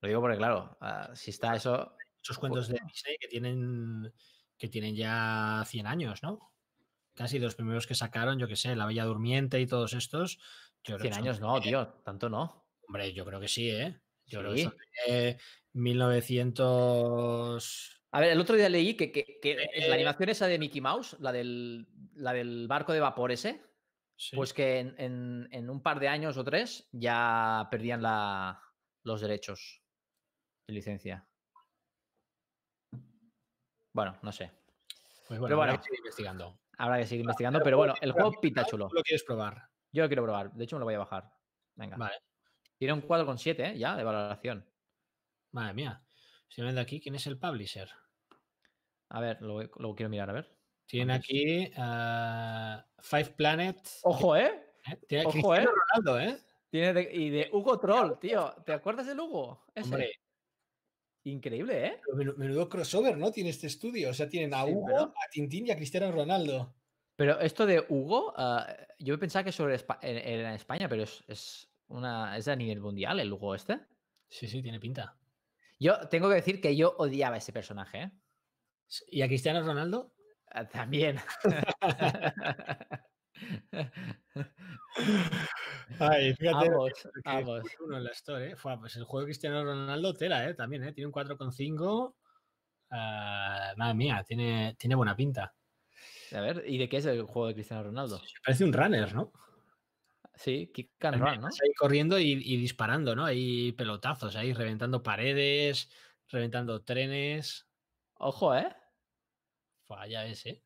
lo digo porque, claro, ah, si está eso. Esos pues cuentos de Disney que tienen, que tienen ya 100 años, ¿no? Casi los primeros que sacaron, yo qué sé, La Bella Durmiente y todos estos. 100 años no, tío, tanto no. Hombre, yo creo que sí, ¿eh? Yo lo creo que son 1900. A ver, el otro día leí que, eh, la eh. animación esa de Mickey Mouse, la del, barco de vapor ese, pues que en, un par de años o tres ya perdían los derechos de licencia. Bueno, no sé. Pues bueno, habrá que seguir investigando. Habrá que seguir investigando, pero, bueno, el juego pita chulo. ¿Lo quieres probar? Yo lo quiero probar. De hecho, me lo voy a bajar. Venga. Vale. Tiene un 4,7 ¿eh? ya de valoración. Madre mía. si me de aquí quién es el publisher. A ver, lo, quiero mirar, a ver. Tiene aquí ah, Five Planets. Ojo, ¿eh? eh tiene Ojo, Cristiano ¿eh? Ronaldo, ¿eh? y de Hugo Troll, tío. ¿Te acuerdas del Hugo? Increíble, ¿eh? menudo crossover, ¿no? Tiene este estudio. O sea, tienen a Hugo, a Tintín y a Cristiano Ronaldo. Pero esto de Hugo, ah, yo pensaba que era en España, pero es, una, es a nivel mundial el Hugo este. Sí, sí, tiene pinta. Yo tengo que decir que yo odiaba ese personaje, ¿eh? ¿Y a Cristiano Ronaldo? Ah, también. Ay, fíjate. Eh, uno en la Store, eh. pues el juego de Cristiano Ronaldo tela, ¿eh? También, ¿eh? Tiene un 4,5. Ah, madre mía, tiene, tiene buena pinta. A ver, ¿y de qué es el juego de Cristiano Ronaldo? parece un runner, ¿no? Sí, kick run, ¿no? Ahí corriendo y, y, disparando, ¿no? Hay pelotazos ahí, reventando paredes, reventando trenes. Ojo, ¿eh? Falla ese.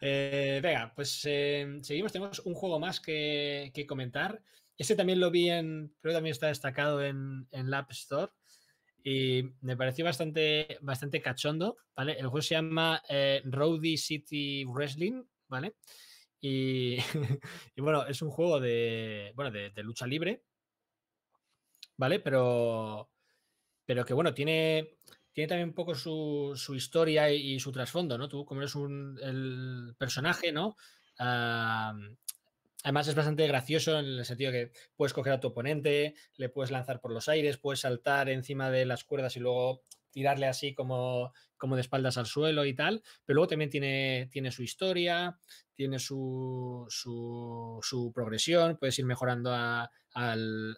eh, venga, pues em, seguimos. Tenemos un juego más que, comentar. Este también lo vi en. Creo que también está destacado en, en la App Store. Y me pareció bastante, bastante cachondo. ¿vale? El juego se llama eh, Roadie City Wrestling, ¿vale? Y, y, bueno, es un juego de. Bueno, de lucha libre. ¿Vale? Pero. Pero que bueno, tiene tiene también un poco su, historia y, su trasfondo, ¿no? Tú, como eres un, el personaje, ¿no? Ah, además, es bastante gracioso en el sentido que puedes coger a tu oponente, le puedes lanzar por los aires, puedes saltar encima de las cuerdas y luego tirarle así como, de espaldas al suelo y tal. Pero luego también tiene, tiene su historia, tiene su, su, progresión, puedes ir mejorando al,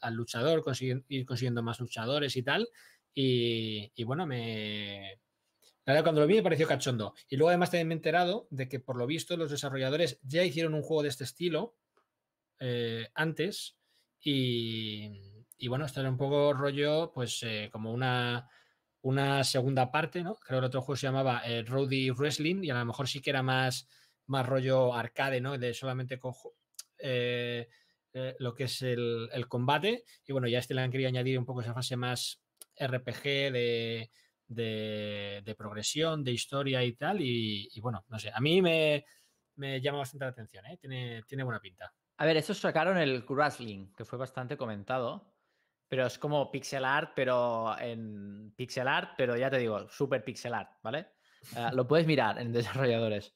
al, luchador, ir consiguiendo más luchadores y tal. Y, bueno, me. La cuando lo vi me pareció cachondo. Y luego además también me he enterado de que por lo visto los desarrolladores ya hicieron un juego de este estilo eh, antes. Y, bueno, esto era un poco rollo, pues eh, como una, una segunda parte, ¿no? Creo que el otro juego se llamaba eh, Roadie Wrestling y a lo mejor sí que era más, más rollo arcade, ¿no? De solamente cojo. lo que es el, el, combate y bueno ya este le han querido añadir un poco esa fase más RPG de, progresión, de historia y tal. Y, bueno, no sé, a mí me, me llama bastante la atención, ¿eh? tiene, tiene buena pinta. A ver, eso sacaron el Grasling, que fue bastante comentado, pero es como pixel art, pero en pixel art, pero ya te digo, super pixel art, ¿vale? Eh, lo puedes mirar en desarrolladores.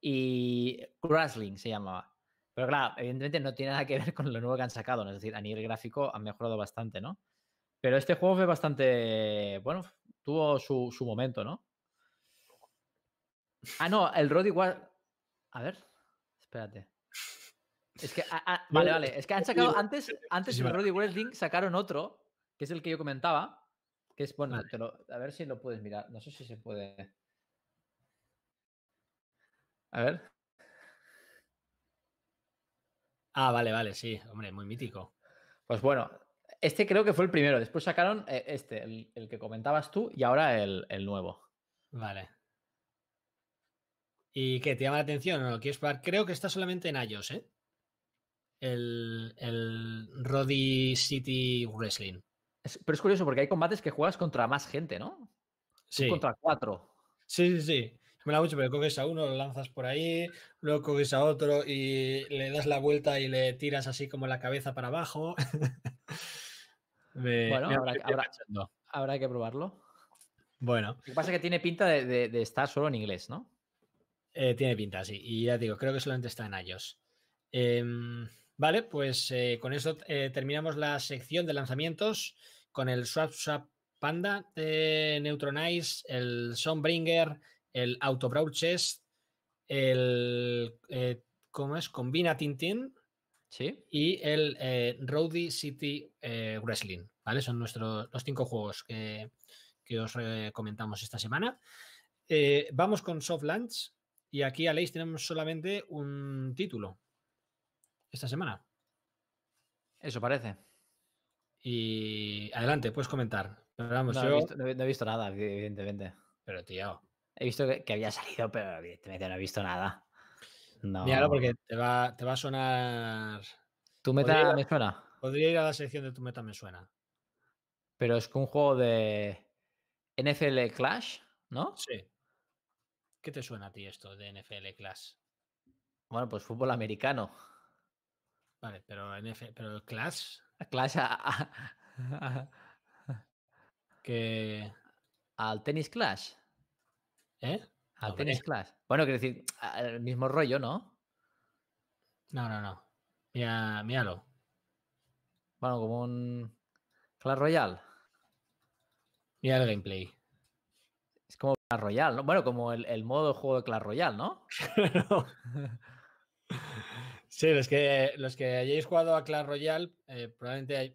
Y Grassling se llamaba. Pero claro, evidentemente no tiene nada que ver con lo nuevo que han sacado, es decir, a nivel gráfico han mejorado bastante, ¿no? Pero este juego fue bastante. Bueno, tuvo su, momento, ¿no? Ah, no, el Roddy igual. A ver, espérate. Es que. Ah, ah, vale, vale. Es que han sacado. Antes, antes del Roddy Link sacaron otro, que es el que yo comentaba. Que es bueno, a ver si lo puedes mirar. No sé si se puede. A ver. Ah, vale, vale, sí. Hombre, muy mítico. Pues bueno, este creo que fue el primero. Después sacaron eh, este, el, que comentabas tú, y ahora el, nuevo. Vale. ¿Y qué? ¿Te llama la atención o no? ¿Quieres probar? Creo que está solamente en iOS, ¿eh? El, el Roddy City Wrestling. pero es curioso porque hay combates que juegas contra más gente, ¿no? Sí. contra cuatro. Sí, sí, sí. Me da mucho, pero coges a uno, lo lanzas por ahí, luego coges a otro y le das la vuelta y le tiras así como la cabeza para abajo. bueno, habrá, que probarlo. Bueno. Lo que pasa es que tiene pinta de, estar solo en inglés, ¿no? Eh, tiene pinta, sí. Y ya digo, creo que solamente está en iOS. Em, vale, pues eh, con eso eh, terminamos la sección de lanzamientos con el Swap Panda de Neutronize, el Soundbringer el Auto Chest, el. ¿Cómo es? Combina Tintin y el eh, Roadie City eh, Wrestling. ¿vale? Son nuestros los cinco juegos que, os comentamos esta semana. Eh, vamos con Soft Lunch y aquí a Leis tenemos solamente un título esta semana. Eso parece. Y adelante, puedes comentar. no, he visto, nada, evidentemente. Pero tío. He visto que, que había salido, pero evidentemente no he visto nada. No. porque te va, a sonar. ¿Tu meta me suena? Podría ir a la sección de tu meta me suena. Pero es que un juego de NFL Clash, ¿no? Sí. ¿Qué te suena a ti esto de NFL Clash? Bueno, pues fútbol americano. Vale, pero NFL, pero Clash. Clash a, ah, ah, ah. que. Al tenis Clash. ¿Eh? Al tenis class. Bueno, quiero decir, el mismo rollo, ¿no? No, no, no. Mira, míralo. Bueno, como un Clash Royale. Mira el gameplay. Es como Clash Royale, Bueno, como el, modo de juego de Clash Royale, ¿no? sí, los que, los que hayáis jugado a Clash Royale, eh, probablemente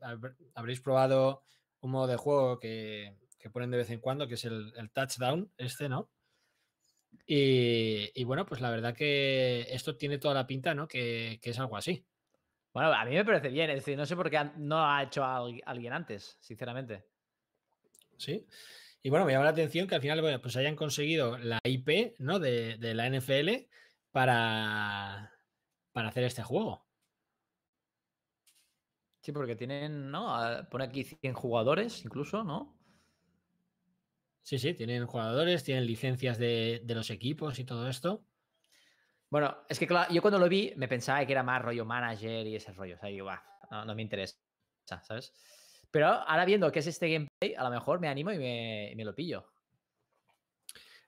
habréis probado un modo de juego que, ponen de vez en cuando, que es el touchdown, este, ¿no? Y, bueno, pues la verdad que esto tiene toda la pinta, ¿no? Que, es algo así. Bueno, a mí me parece bien, es decir, no sé por qué no ha hecho alguien antes, sinceramente. Sí. Y bueno, me llama la atención que al final pues hayan conseguido la IP, ¿no? De, la NFL para, para hacer este juego. Sí, porque tienen, ¿no? Pone aquí 100 jugadores incluso, ¿no? Sí, sí, tienen jugadores, tienen licencias de, los equipos y todo esto. Bueno, es que claro, yo cuando lo vi me pensaba que era más rollo manager y ese rollo. O sea, digo, no, me interesa, ¿sabes? Pero ahora viendo que es este gameplay, a lo mejor me animo y me, lo pillo.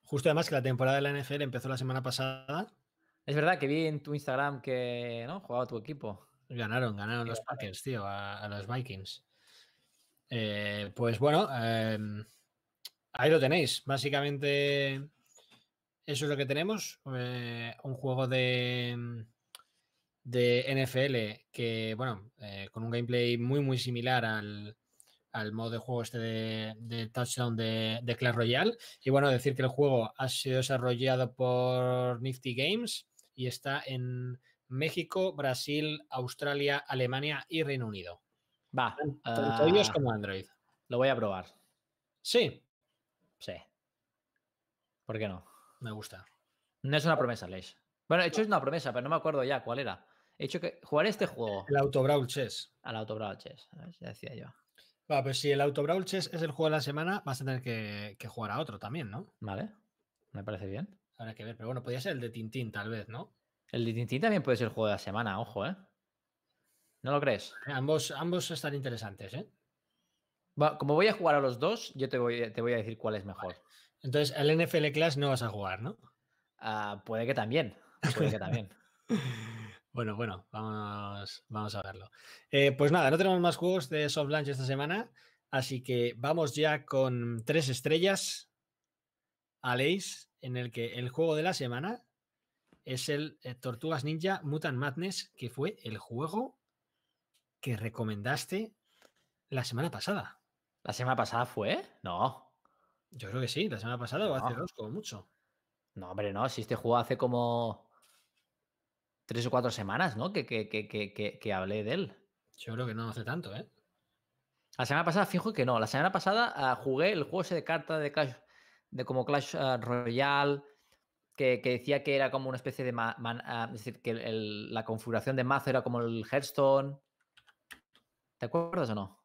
Justo además que la temporada de la NFL empezó la semana pasada. Es verdad que vi en tu Instagram que ¿no? jugaba tu equipo. Ganaron, ganaron los Packers, tío, a, los Vikings. Eh, pues bueno, em, Ahí lo tenéis. Básicamente, eso es lo que tenemos. Eh, un juego de, de NFL que, bueno, eh, con un gameplay muy, muy similar al, al modo de juego este de, touchdown de, Clash Royale. Y bueno, decir que el juego ha sido desarrollado por Nifty Games y está en México, Brasil, Australia, Alemania y Reino Unido. Va. Tanto ah, como Android. Lo voy a probar. Sí, Sí. ¿Por qué no? Me gusta. No es una promesa, Leis. Bueno, de hecho es una promesa, pero no me acuerdo ya cuál era. He hecho que jugar este juego. El Auto Brawl Chess. Al Auto Chess, ya decía yo. Va, pues si el Auto Chess es el juego de la semana, vas a tener que, jugar a otro también, ¿no? Vale, me parece bien. Habrá que ver, pero bueno, podría ser el de Tintín tal vez, ¿no? El de Tintín también puede ser el juego de la semana, ojo, ¿eh? ¿No lo crees? Ambos, ambos están interesantes, ¿eh? como voy a jugar a los dos, yo te voy, te voy a decir cuál es mejor. Entonces, al NFL Clash no vas a jugar, ¿no? Ah, puede que también. Puede que también. bueno, bueno, vamos, vamos a verlo. Eh, pues nada, no tenemos más juegos de Soft Launch esta semana. Así que vamos ya con tres estrellas a Leis, en el que el juego de la semana es el eh, Tortugas Ninja Mutant Madness, que fue el juego que recomendaste la semana pasada. ¿La semana pasada fue? No. Yo creo que sí, la semana pasada o hace dos, como mucho. No, hombre, no, si este juego hace como tres o cuatro semanas, ¿no? Que, que, hablé de él. Yo creo que no hace tanto, ¿eh? La semana pasada, fijo que no. La semana pasada ah, jugué el juego ese de carta de Clash, de como Clash ah, Royale, que, decía que era como una especie de. Ah, es decir, que la configuración de mazo era como el Hearthstone. ¿Te acuerdas o no?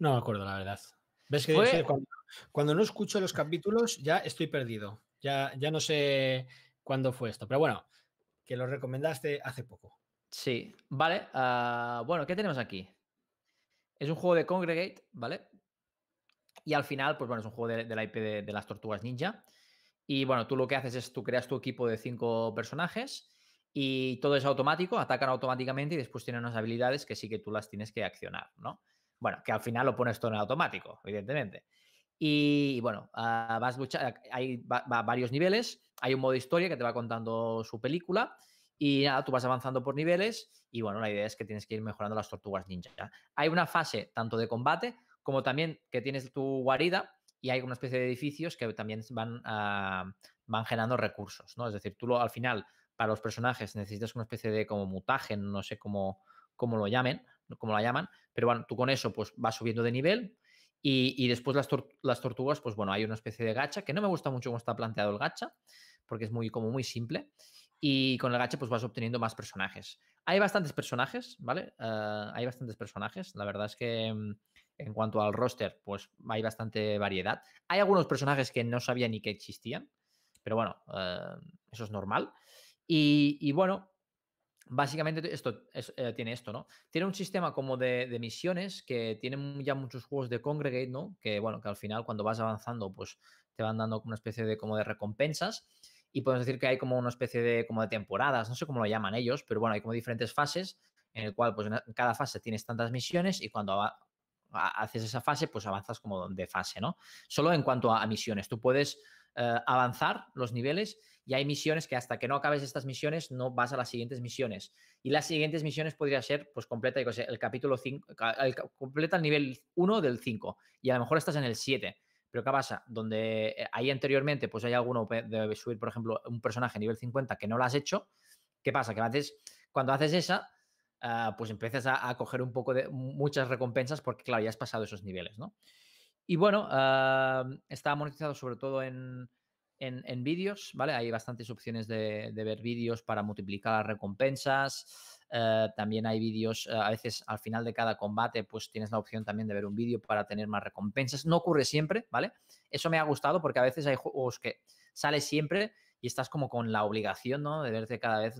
No me acuerdo, la verdad. ¿Ves que cuando, no escucho los capítulos ya estoy perdido? Ya, ya no sé cuándo fue esto. Pero bueno, que lo recomendaste hace poco. Sí, vale. Ah, bueno, ¿qué tenemos aquí? Es un juego de Congregate, ¿vale? Y al final, pues bueno, es un juego de, la IP de, de, las tortugas ninja. Y bueno, tú lo que haces es tú creas tu equipo de cinco personajes y todo es automático, atacan automáticamente y después tienen unas habilidades que sí que tú las tienes que accionar, ¿no? Bueno, que al final lo pones todo en automático, evidentemente. Y, bueno, ah, vas hay varios niveles, hay un modo historia que te va contando su película y nada, tú vas avanzando por niveles y bueno, la idea es que tienes que ir mejorando las tortugas ninja. Hay una fase tanto de combate como también que tienes tu guarida y hay una especie de edificios que también van, ah, van generando recursos, ¿no? Es decir, tú lo, al final para los personajes necesitas una especie de como mutagen, no sé cómo, cómo lo llamen, como la llaman, pero bueno, tú con eso pues vas subiendo de nivel y, después las, tortugas, pues bueno, hay una especie de gacha, que no me gusta mucho cómo está planteado el gacha, porque es muy, como muy simple, y con el gacha pues vas obteniendo más personajes. Hay bastantes personajes, ¿vale? Ah, hay bastantes personajes, la verdad es que mm, en cuanto al roster, pues hay bastante variedad. Hay algunos personajes que no sabía ni que existían, pero bueno, ah, eso es normal. Y, y, bueno, Básicamente esto eh, tiene esto, ¿no? Tiene un sistema como de, misiones que tienen ya muchos juegos de Congregate, ¿no? Que bueno, que al final cuando vas avanzando, pues te van dando como una especie de como de recompensas. Y podemos decir que hay como una especie de como de temporadas, no sé cómo lo llaman ellos, pero bueno, hay como diferentes fases en el cual pues en cada fase tienes tantas misiones y cuando haces esa fase, pues avanzas como de fase, ¿no? Solo en cuanto a, misiones, tú puedes eh, avanzar los niveles y hay misiones que hasta que no acabes estas misiones no vas a las siguientes misiones. Y las siguientes misiones podría ser, pues, completa, el capítulo 5, completa el nivel 1 del 5. Y a lo mejor estás en el 7. Pero ¿qué pasa? Donde eh, ahí anteriormente, pues hay alguno debe subir, por ejemplo, un personaje nivel 50 que no lo has hecho. ¿Qué pasa? Que cuando haces esa, ah, pues empiezas a, coger un poco de muchas recompensas porque, claro, ya has pasado esos niveles, ¿no? Y bueno, ah, está monetizado sobre todo en, en, vídeos, ¿vale? Hay bastantes opciones de, ver vídeos para multiplicar las recompensas. Eh, también hay vídeos, eh, a veces al final de cada combate, pues tienes la opción también de ver un vídeo para tener más recompensas. No ocurre siempre, ¿vale? Eso me ha gustado porque a veces hay juegos que sale siempre y estás como con la obligación, ¿no? De verte cada vez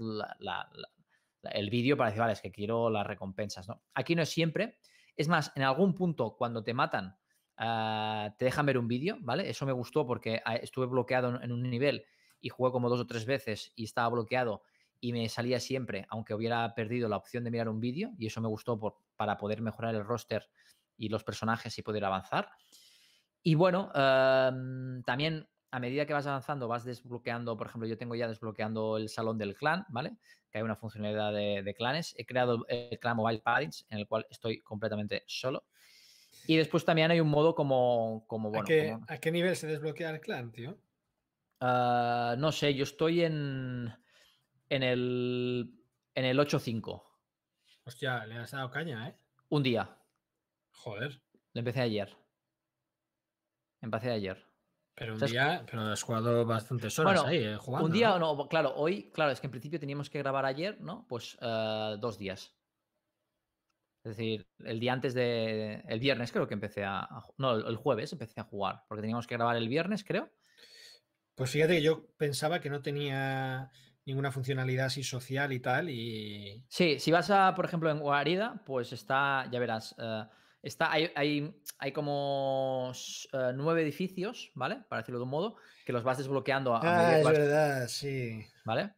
el vídeo para decir, vale, es que quiero las recompensas, ¿no? Aquí no es siempre. Es más, en algún punto, cuando te matan, Ah, te dejan ver un vídeo, ¿vale? Eso me gustó porque ah, estuve bloqueado en un nivel y jugué como dos o tres veces y estaba bloqueado y me salía siempre, aunque hubiera perdido la opción de mirar un vídeo y eso me gustó por, para poder mejorar el roster y los personajes y poder avanzar. Y bueno, em, también a medida que vas avanzando, vas desbloqueando, por ejemplo, yo tengo ya desbloqueando el salón del clan, ¿vale? Que hay una funcionalidad de, clanes. He creado el clan Mobile Paddings en el cual estoy completamente solo. Y después también hay un modo como, como bueno. ¿A qué, nivel se desbloquea el clan, tío? Ah, no sé, yo estoy en, en el, en el 8.5. Hostia, le has dado caña, ¿eh? Un día. Joder. Lo empecé ayer. Empecé ayer. Pero un día, pero has jugado bastantes horas ahí, eh, jugando. Un día o ¿no? claro, hoy, claro, es que en principio teníamos que grabar ayer, ¿no? Pues eh, dos días. Es decir, el día antes de. El viernes creo que empecé a. No, el jueves empecé a jugar, porque teníamos que grabar el viernes, creo. Pues fíjate que yo pensaba que no tenía ninguna funcionalidad así social y tal. Y... Sí, si vas a, por ejemplo, en Guarida, pues está, ya verás, eh, está, hay, hay, como eh, nueve edificios, ¿vale? Para decirlo de un modo, que los vas desbloqueando a, ah, es verdad, sí. ¿Vale?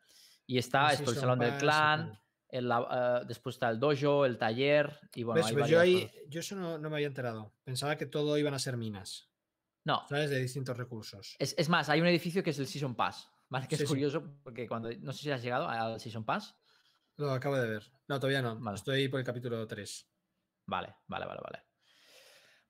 Y está, esto, el salón del clan. Eh, después está el dojo, el taller y bueno. Pues yo, eso no, me había enterado. Pensaba que todo iban a ser minas. No. ¿Sabes? De distintos recursos. Es, más, hay un edificio que es el Season Pass. Que es curioso porque cuando. No sé si has llegado al Season Pass. Lo acabo de ver. No, todavía no. Vale. Estoy por el capítulo 3. Vale, vale, vale, vale.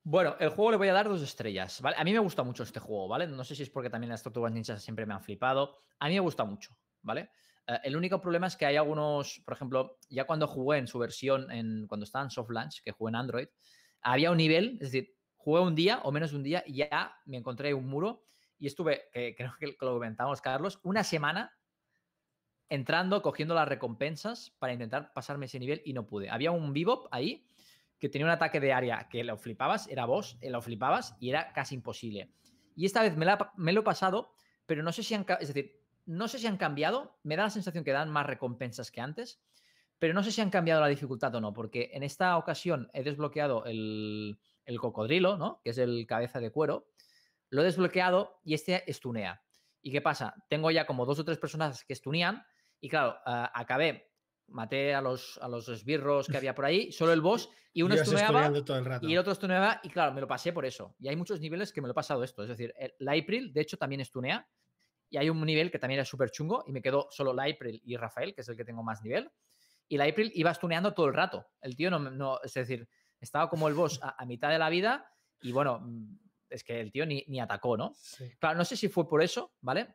Bueno, el juego le voy a dar dos estrellas, ¿vale? A mí me gusta mucho este juego, ¿vale? No sé si es porque también las tortugas ninjas siempre me han flipado. A mí me gusta mucho, ¿vale? Eh, el único problema es que hay algunos, por ejemplo, ya cuando jugué en su versión, en, cuando estaba en Soft Launch, que jugué en Android, había un nivel, es decir, jugué un día o menos de un día y ya me encontré un muro y estuve, que creo que lo comentamos, Carlos, una semana entrando, cogiendo las recompensas para intentar pasarme ese nivel y no pude. Había un bebop ahí que tenía un ataque de área que lo flipabas, era vos, eh, lo flipabas y era casi imposible. Y esta vez me, lo he pasado, pero no sé si han... Es decir, no sé si han cambiado, me da la sensación que dan más recompensas que antes, pero no sé si han cambiado la dificultad o no, porque en esta ocasión he desbloqueado el, el cocodrilo, ¿no? Que es el cabeza de cuero, lo he desbloqueado y este estunea. ¿Y qué pasa? Tengo ya como dos o tres personas que estunean y claro, ah, acabé, maté a los, a los esbirros que había por ahí, solo el boss y uno estuneaba y el otro estuneaba y claro, me lo pasé por eso. Y hay muchos niveles que me lo he pasado esto, es decir, el, April de hecho también estunea y hay un nivel que también era súper chungo y me quedó solo la April y Rafael, que es el que tengo más nivel. Y la April iba stuneando todo el rato. El tío no, es decir, estaba como el boss a, mitad de la vida y bueno, mm, es que el tío ni, atacó, ¿no? Claro, no sé si fue por eso, ¿vale?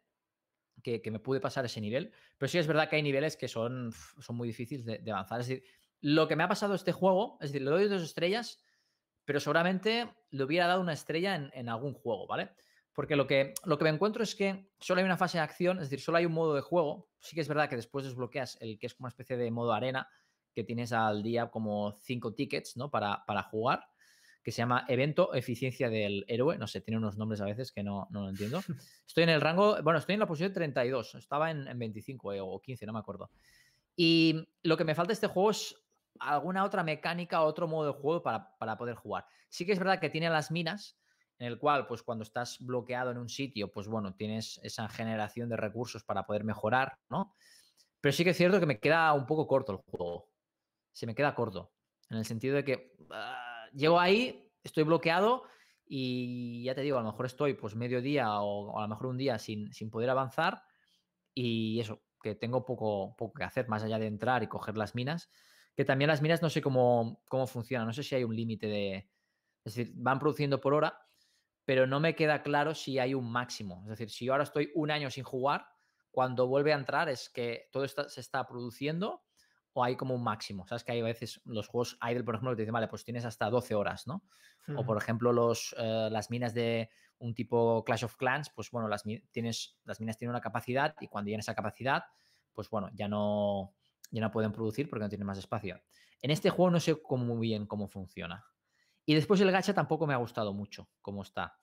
Que, me pude pasar ese nivel, pero sí es verdad que hay niveles que son, son muy difíciles de, avanzar. Es decir, lo que me ha pasado este juego, es decir, le doy dos estrellas, pero seguramente le hubiera dado una estrella en algún juego, ¿vale? Porque lo que, lo que me encuentro es que solo hay una fase de acción, es decir, solo hay un modo de juego. Sí que es verdad que después desbloqueas el que es como una especie de modo arena, que tienes al día como cinco tickets, ¿no? Para, para jugar, que se llama Evento Eficiencia del Héroe. No sé, tiene unos nombres a veces que no, no lo entiendo. Estoy en el rango, bueno, estoy en la posición 32, estaba en, 25 eh, o 15, no me acuerdo. Y lo que me falta de este juego es alguna otra mecánica, otro modo de juego para, para poder jugar. Sí que es verdad que tiene las minas en el cual, pues cuando estás bloqueado en un sitio, pues bueno, tienes esa generación de recursos para poder mejorar, ¿no? Pero sí que es cierto que me queda un poco corto el juego. Se me queda corto. En el sentido de que ah, llego ahí, estoy bloqueado y ya te digo, a lo mejor estoy pues medio día o, a lo mejor un día sin, poder avanzar y eso, que tengo poco, poco que hacer más allá de entrar y coger las minas. Que también las minas no sé cómo, cómo funcionan, no sé si hay un límite de... Es decir, van produciendo por hora, pero no me queda claro si hay un máximo. Es decir, si yo ahora estoy un año sin jugar, cuando vuelve a entrar es que todo se está produciendo o hay como un máximo. Sabes que hay veces los juegos idle, por ejemplo, que te dicen, vale, pues tienes hasta 12 horas, ¿no? O por ejemplo, los, eh, las minas de un tipo Clash of Clans, pues bueno, las, tienes, las minas tienen una capacidad y cuando llegan esa capacidad, pues bueno, ya no, ya no pueden producir porque no tienen más espacio. En este juego no sé cómo, muy bien cómo funciona. Y después el gacha tampoco me ha gustado mucho cómo está.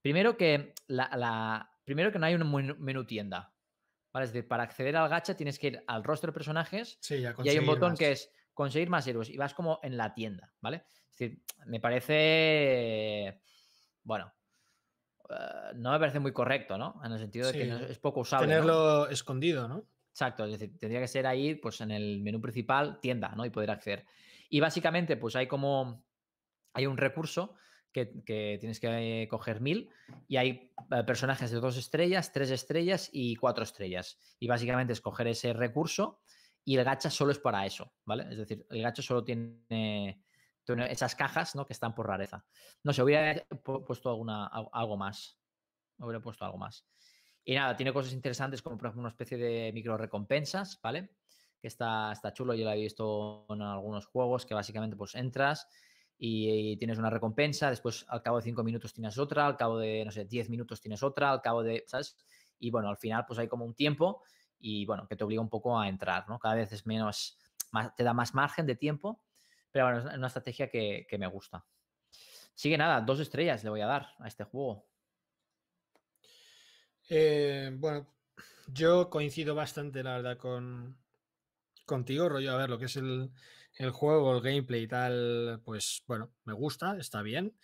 Primero que, la, primero que no hay un menú tienda. ¿vale? Es decir, para acceder al gacha tienes que ir al rostro de personajes y hay un botón que es conseguir más héroes y vas como en la tienda, ¿vale? Es decir, me parece, bueno, eh, no me parece muy correcto, ¿no? En el sentido de que es poco usable. Tenerlo escondido, ¿no? Exacto, es decir, tendría que ser ahí, pues en el menú principal, tienda, ¿no? Y poder acceder. Y básicamente, pues hay como hay un recurso que, tienes que eh, coger mil y hay eh, personajes de dos estrellas, tres estrellas y cuatro estrellas. Y básicamente escoger ese recurso y el gacha solo es para eso, ¿vale? Es decir, el gacha solo tiene, esas cajas, ¿no? Que están por rareza. No sé, hubiera puesto alguna, algo más. Hubiera puesto algo más. Y nada, tiene cosas interesantes como por ejemplo una especie de micro recompensas, ¿vale? Que está, está chulo, yo lo he visto en algunos juegos que básicamente pues entras y, tienes una recompensa, después al cabo de cinco minutos tienes otra, al cabo de, no sé, 10 minutos tienes otra, al cabo de, ¿sabes? Y bueno, al final pues hay como un tiempo y bueno, que te obliga un poco a entrar, ¿no? Cada vez es menos, te da más margen de tiempo, pero bueno, es una estrategia que, me gusta. Sigue nada, dos estrellas le voy a dar a este juego. Eh, bueno, yo coincido bastante, la verdad, con, contigo, rollo, a ver, lo que es el, el juego, el gameplay y tal, pues bueno, me gusta, está bien.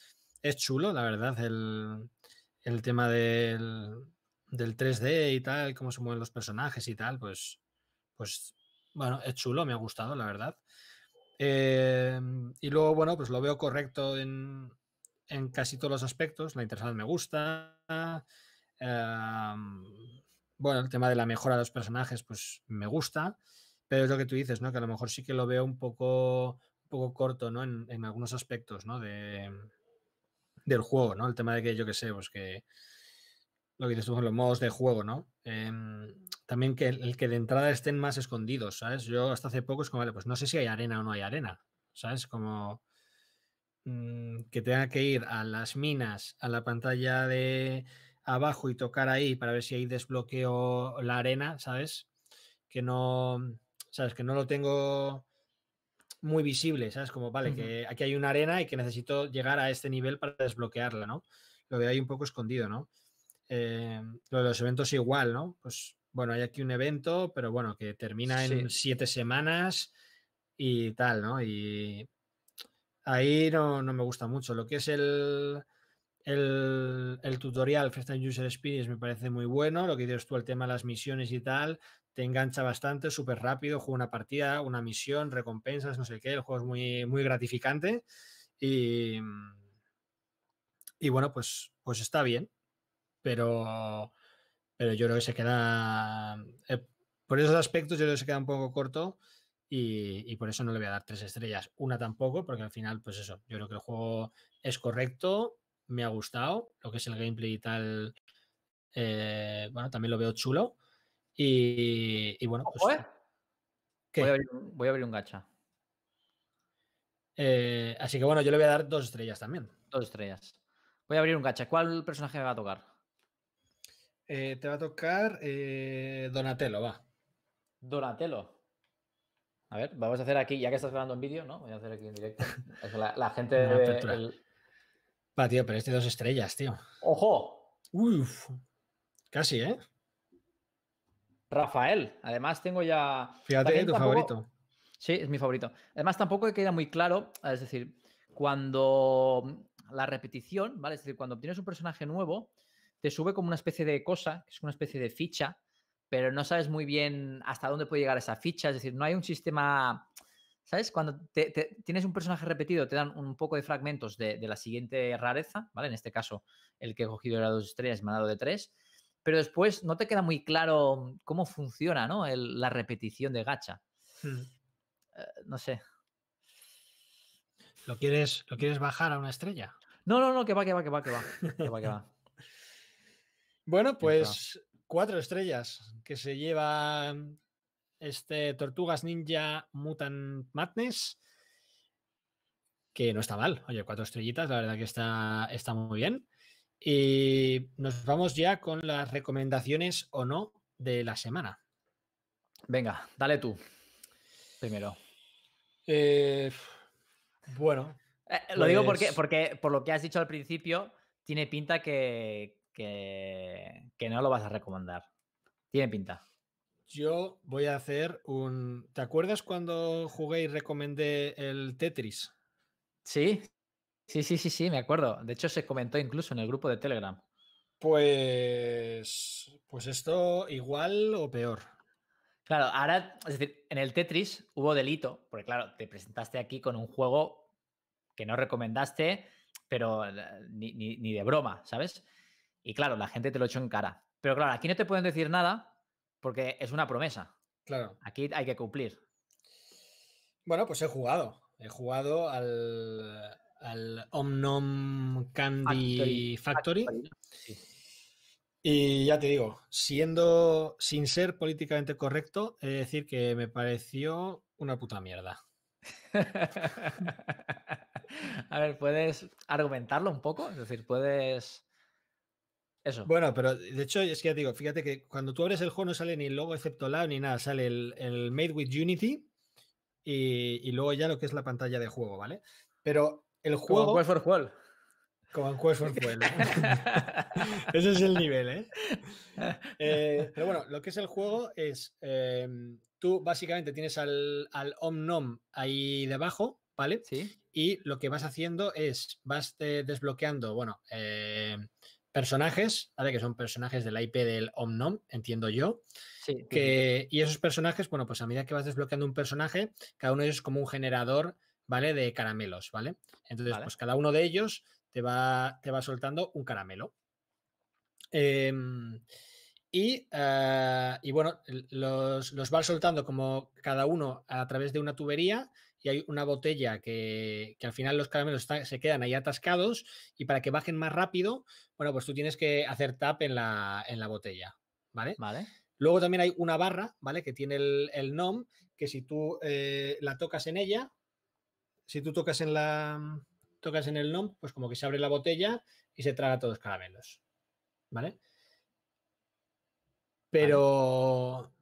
Es chulo, la verdad, el, tema del, 3D y tal, cómo se mueven los personajes y tal, pues, pues bueno, es chulo, me ha gustado, la verdad. Eh, y luego, bueno, pues lo veo correcto en, casi todos los aspectos. La interfaz me gusta. Eh, bueno, el tema de la mejora de los personajes, pues me gusta. Pero es lo que tú dices, ¿no? Que a lo mejor sí que lo veo un poco, poco corto, ¿no? En, algunos aspectos, De, del juego, ¿no? El tema de que yo que sé, pues que lo que dices los modos de juego, ¿no? Em, también que el, que de entrada estén más escondidos, ¿sabes? Yo hasta hace poco es como, vale, pues no sé si hay arena o no hay arena, ¿sabes? Como mm, que tenga que ir a las minas, a la pantalla de abajo y tocar ahí para ver si ahí desbloqueo la arena, ¿sabes? Que no, ¿sabes? Que no lo tengo muy visible, ¿sabes? Como, vale, que aquí hay una arena y que necesito llegar a este nivel para desbloquearla, ¿no? Lo veo ahí un poco escondido, ¿no? Eh, lo de los eventos igual, ¿no? Pues bueno, hay aquí un evento, pero bueno, que termina en siete semanas y tal, ¿no? Y ahí no, me gusta mucho. Lo que es el, el, tutorial First User Experience me parece muy bueno. Lo que dices tú, el tema de las misiones y tal, te engancha bastante, súper rápido, juega una partida, una misión, recompensas, no sé qué, el juego es muy, muy gratificante y, mm, bueno, pues, pues está bien, pero, pero yo creo que se queda, eh, por esos aspectos yo creo que se queda un poco corto y, por eso no le voy a dar tres estrellas, una tampoco, porque al final, pues eso, yo creo que el juego es correcto, me ha gustado, lo que es el gameplay y tal, eh, bueno, también lo veo chulo y, bueno, pues, eh. voy, a abrir, un gacha. Eh, así que bueno, yo le voy a dar dos estrellas también. Dos estrellas. Voy a abrir un gacha. ¿Cuál personaje va a tocar? te va a tocar eh, Donatello, va. Donatello. A ver, vamos a hacer aquí, ya que estás grabando en vídeo, ¿no? Voy a hacer aquí en directo. la, gente de, Va, tío, pero este dos estrellas, tío. ¡Ojo! Uf. Casi, ¿eh? Rafael. Además, tengo ya. Fíjate, tu favorito. Sí, es mi favorito. Además, tampoco queda muy claro, es decir, cuando la repetición, ¿vale? Es decir, cuando obtienes un personaje nuevo, te sube como una especie de cosa, que es una especie de ficha, pero no sabes muy bien hasta dónde puede llegar esa ficha. Es decir, no hay un sistema. ¿Sabes? Cuando tienes un personaje repetido, te dan un poco de fragmentos de, la siguiente rareza, ¿vale? En este caso, el que he cogido era dos estrellas y me ha dado de tres pero después no te queda muy claro cómo funciona ¿no? la repetición de gacha. Hmm. Eh, no sé. ¿Lo quieres, ¿Lo quieres bajar a una estrella? No, no, no, que va, que va, que va, que va. bueno, pues cuatro estrellas que se lleva este Tortugas Ninja Mutant Madness. Que no está mal. Oye, cuatro estrellitas, la verdad que está, está muy bien. Y eh, nos vamos ya con las recomendaciones o no de la semana. Venga, dale tú. Primero. Eh, bueno. Eh, lo digo porque, pues porque por lo que has dicho al principio, tiene pinta que, que, que no lo vas a recomendar. Tiene pinta. Yo voy a hacer un. ¿Te acuerdas cuando jugué y recomendé el Tetris? Sí, Sí, sí, sí, sí, me acuerdo. De hecho, se comentó incluso en el grupo de Telegram. Pues, pues esto igual o peor. Claro, ahora, es decir, en el Tetris hubo delito, porque claro, te presentaste aquí con un juego que no recomendaste, pero ni, ni de broma, ¿sabes? Y claro, la gente te lo echó en cara. Pero claro, aquí no te pueden decir nada porque es una promesa. Claro. Aquí hay que cumplir. Bueno, pues he jugado. He jugado al, al Omnom Candy Factory. Y ya te digo, siendo sin ser políticamente correcto, he decir que me pareció una puta mierda. A ver, ¿puedes argumentarlo un poco? Es decir, puedes. Eso. Bueno, pero de hecho, es que ya te digo, fíjate que cuando tú abres el juego no sale ni el logo excepto lado ni nada, sale el, Made with Unity y, y, luego ya lo que es la pantalla de juego, ¿vale? Pero el juego. Como en Quest for Como en for Ese es el nivel, ¿eh? ¿eh? Pero bueno, lo que es el juego es. Em, tú básicamente tienes al, Omnom ahí debajo, ¿vale? Sí. Y lo que vas haciendo es, vas eh, desbloqueando, bueno, em, personajes, ¿vale? Que son personajes del IP del Omnom, entiendo yo. Que, y esos personajes, bueno, pues a medida que vas desbloqueando un personaje, cada uno de ellos es como un generador ¿vale? De caramelos, ¿vale? Entonces, pues cada uno de ellos te va, te va soltando un caramelo. Em, ah, y, bueno, los, va soltando como cada uno a través de una tubería y hay una botella que, al final los caramelos se quedan ahí atascados y para que bajen más rápido, bueno, pues tú tienes que hacer tap en la, en la botella, ¿vale? Vale. Luego también hay una barra, ¿vale? Que tiene el, el NOM, que si tú eh, la tocas en ella, si tú tocas en la tocas en el NOM, pues como que se abre la botella y se traga todos caramelos. ¿Vale? Pero.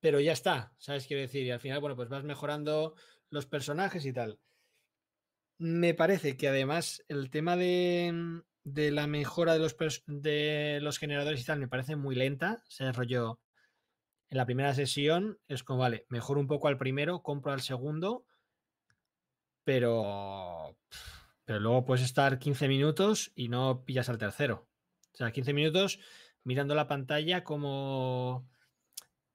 Pero ya está. ¿Sabes? Quiero decir, y al final, bueno, pues vas mejorando los personajes y tal. Me parece que además el tema de, de la mejora de los, de los generadores y tal me parece muy lenta. Se desarrolló en la primera sesión. Es como, vale, mejor un poco al primero, compro al segundo pero, pero luego puedes estar 15 minutos y no pillas al tercero. O sea, 15 minutos mirando la pantalla como...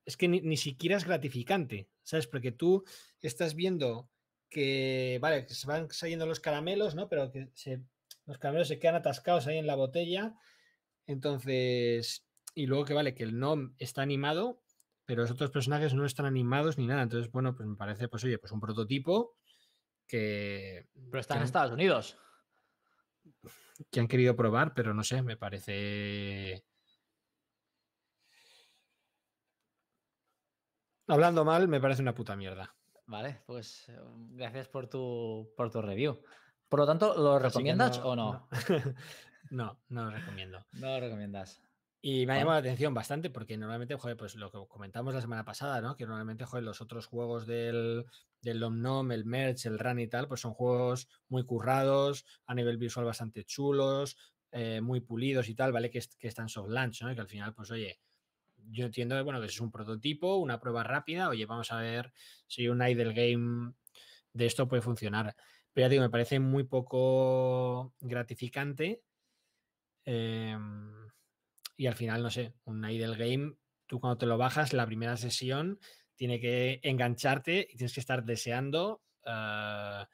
Es que ni, siquiera es gratificante, ¿sabes? Porque tú estás viendo que, vale, se van saliendo los caramelos, ¿no? Pero que se, los caramelos se quedan atascados ahí en la botella. Entonces, y luego que, vale, que el nom está animado, pero los otros personajes no están animados ni nada. Entonces, bueno, pues me parece, pues oye, pues un prototipo que... Pero está en Estados Unidos. Que han querido probar, pero no sé, me parece... Hablando mal, me parece una puta mierda. Vale, pues eh, gracias por tu, por tu review. Por lo tanto, ¿lo recomiendas o no? No. no, lo recomiendo. No lo recomiendas. Y me ha llamado la atención bastante porque normalmente, joder, pues lo que comentamos la semana pasada, ¿no? Que normalmente, joder, los otros juegos del, del Omnom, el Merge, el Run y tal, pues son juegos muy currados, a nivel visual bastante chulos, eh, muy pulidos y tal, ¿vale? Que, están soft launch, ¿no? Que al final, pues oye, yo entiendo, bueno, que es un prototipo, una prueba rápida, oye, vamos a ver si un idle game de esto puede funcionar. Pero ya digo, me parece muy poco gratificante. Em, y al final, no sé, un idle game, tú cuando te lo bajas, la primera sesión tiene que engancharte y tienes que estar deseando ah,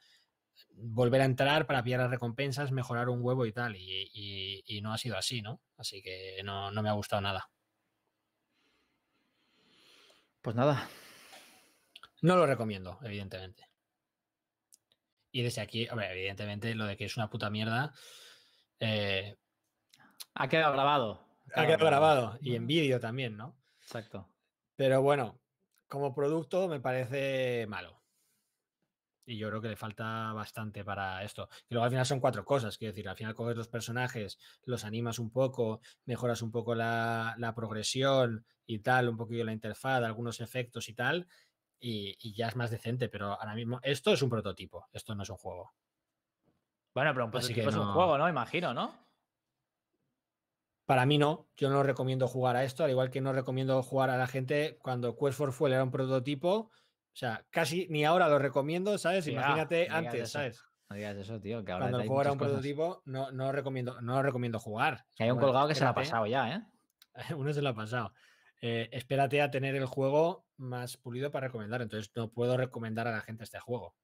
volver a entrar para pillar las recompensas, mejorar un huevo y tal. Y, no ha sido así, ¿no? Así que no, me ha gustado nada. Pues nada. No lo recomiendo, evidentemente. Y desde aquí, evidentemente, lo de que es una puta mierda. Eh, ha quedado grabado. Ha quedado grabado. Y en vídeo también, ¿no? Exacto. Pero bueno, como producto me parece malo. Y yo creo que le falta bastante para esto. y luego al final son cuatro cosas. Quiero decir, al final coges los personajes, los animas un poco, mejoras un poco la, progresión y tal, un poquito la interfaz, algunos efectos y tal, y, ya es más decente. Pero ahora mismo, esto es un prototipo, esto no es un juego. Bueno, pero un prototipo es un juego, ¿no? Imagino, ¿no? Para mí no, yo no recomiendo jugar a esto, al igual que no recomiendo jugar a la gente cuando Quest for Fuel era un prototipo, o sea, casi ni ahora lo recomiendo, ¿sabes? Imagínate antes, ¿sabes? No eso, tío. Cuando el juego era un prototipo, no, no, recomiendo, no recomiendo jugar. hay un colgado que se lo ha pasado ya, ¿eh? Uno se lo ha pasado. Eh, espérate a tener el juego más pulido para recomendar. Entonces, no puedo recomendar a la gente este juego.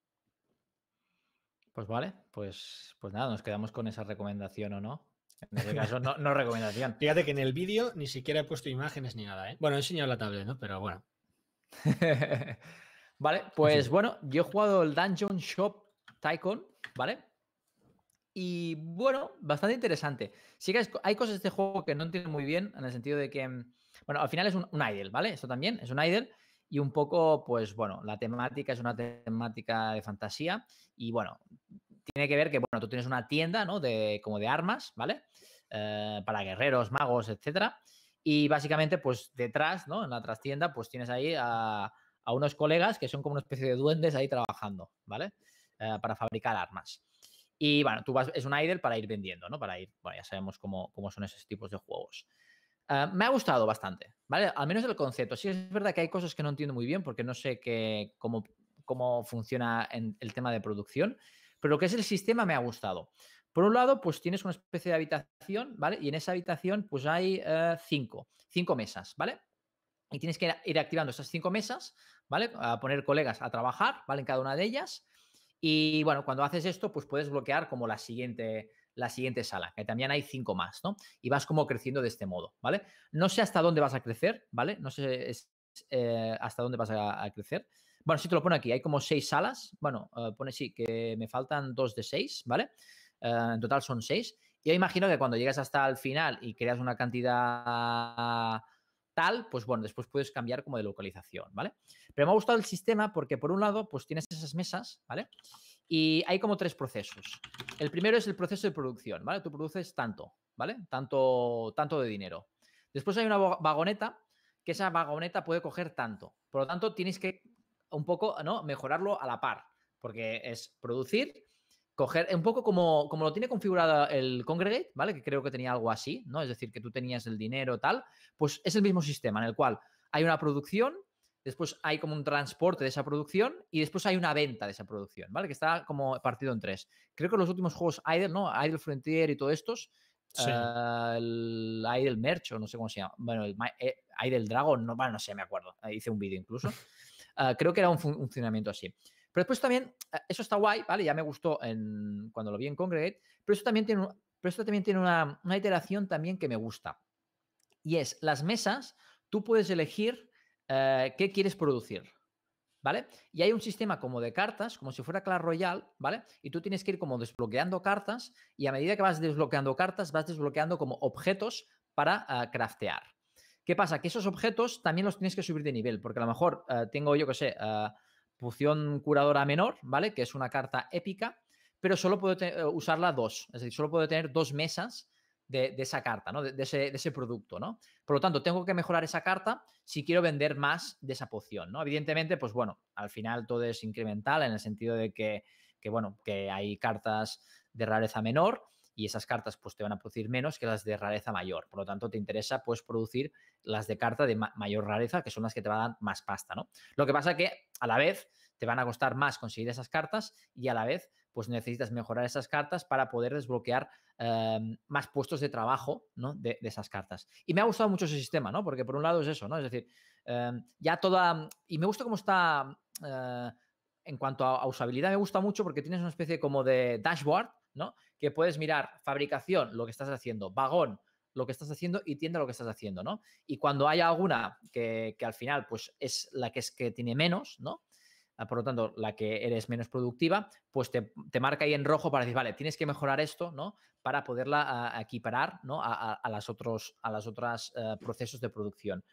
Pues vale, pues, pues nada, nos quedamos con esa recomendación o no. En este caso, no, recomendación. Fíjate que en el vídeo ni siquiera he puesto imágenes ni nada, ¿eh? Bueno, he enseñado la tablet, ¿no? Pero bueno. vale, pues bueno, yo he jugado el Dungeon Shop Tycoon, ¿vale? Y bueno, bastante interesante. Sí que hay cosas de este juego que no entiendo muy bien, en el sentido de que, mm, bueno, al final es un, un idle, ¿vale? Eso también es un idle. Y un poco, pues bueno, la temática es una temática de fantasía. Y bueno, tiene que ver que, bueno, tú tienes una tienda, ¿no? De, como de armas, ¿vale? Eh, para guerreros, magos, etcétera. Y básicamente, pues detrás, ¿no? En la trastienda, pues tienes ahí a, unos colegas que son como una especie de duendes ahí trabajando, ¿vale? Eh, para fabricar armas. Y bueno, tú vas, es un idle para ir vendiendo, ¿no? Para ir, bueno, ya sabemos cómo, cómo son esos tipos de juegos. Eh, me ha gustado bastante, ¿vale? Al menos el concepto. Sí es verdad que hay cosas que no entiendo muy bien porque no sé cómo, funciona el tema de producción, pero lo que es el sistema me ha gustado. Por un lado, pues tienes una especie de habitación, ¿vale? Y en esa habitación, pues hay eh, cinco, cinco mesas, ¿vale? Y tienes que ir activando esas cinco mesas, ¿vale? A poner colegas a trabajar, ¿vale? En cada una de ellas. Y bueno, cuando haces esto, pues puedes bloquear como la siguiente, la siguiente sala, que también hay cinco más, ¿no? Y vas como creciendo de este modo, ¿vale? No sé hasta dónde vas a crecer, ¿vale? No sé eh, hasta dónde vas a crecer. Bueno, si te lo pone aquí, hay como seis salas. Bueno, eh, pone sí, que me faltan dos de seis, ¿vale? Eh, en total son seis. Yo imagino que cuando llegas hasta el final y creas una cantidad tal, pues bueno, después puedes cambiar como de localización, ¿vale? Pero me ha gustado el sistema porque por un lado, pues tienes esas mesas, ¿vale? Y hay como tres procesos. El primero es el proceso de producción, ¿vale? Tú produces tanto, ¿vale? Tanto, tanto de dinero. Después hay una vagoneta, que esa vagoneta puede coger tanto. Por lo tanto, tienes que un poco, ¿no? Mejorarlo a la par, porque es producir, coger, un poco como, como lo tiene configurado el Congregate, ¿vale? Que creo que tenía algo así, ¿no? Es decir, que tú tenías el dinero, tal, pues es el mismo sistema en el cual hay una producción, después hay como un transporte de esa producción y después hay una venta de esa producción, ¿vale? Que está como partido en tres. Creo que los últimos juegos Idle, ¿no? Idle Frontier y todos estos, Sí. Eh, Idle Merch, o no sé cómo se llama. Bueno, el del eh, Idle Dragon, no, no sé, me acuerdo. Hice un vídeo incluso. Ah, creo que era un, funcionamiento así. Pero después también, ah, eso está guay, ¿vale? Ya me gustó en, cuando lo vi en Congregate, pero eso también tiene, pero esto también tiene una, iteración también que me gusta. Y es, las mesas, tú puedes elegir eh, qué quieres producir, ¿vale? Y hay un sistema como de cartas, como si fuera Clash Royale, ¿vale? Y tú tienes que ir como desbloqueando cartas y a medida que vas desbloqueando cartas, vas desbloqueando como objetos para ah, craftear. ¿Qué pasa? Que esos objetos también los tienes que subir de nivel, porque a lo mejor eh, tengo, yo que sé, eh, poción Curadora Menor, ¿vale? Que es una carta épica, pero solo puedo eh, usarla dos, es decir, solo puedo tener dos mesas de, esa carta, ¿no? De, ese, producto, ¿no? Por lo tanto, tengo que mejorar esa carta si quiero vender más de esa poción, ¿no? Evidentemente, pues bueno, al final todo es incremental en el sentido de que, que bueno, que hay cartas de rareza menor y esas cartas pues te van a producir menos que las de rareza mayor. Por lo tanto, te interesa pues producir las de carta de mayor rareza, que son las que te van a dar más pasta, ¿no? Lo que pasa que a la vez te van a costar más conseguir esas cartas y a la vez pues necesitas mejorar esas cartas para poder desbloquear em, más puestos de trabajo de, esas cartas. Y me ha gustado mucho ese sistema, ¿no? Porque por un lado es eso, ¿no? Es decir, em, ya toda... Y me gusta cómo está... Eh, en cuanto a usabilidad, me gusta mucho porque tienes una especie como de dashboard que puedes mirar fabricación, lo que estás haciendo, vagón, lo que estás haciendo y tienda lo que estás haciendo, ¿no? Y cuando haya alguna que, al final, pues es la que es que tiene menos, ¿no? Ah, por lo tanto, la que eres menos productiva, pues te, marca ahí en rojo para decir, vale, tienes que mejorar esto, ¿no? Para poderla ah, ah, equiparar, ¿no? A, las otros, a las otras eh, procesos de producción.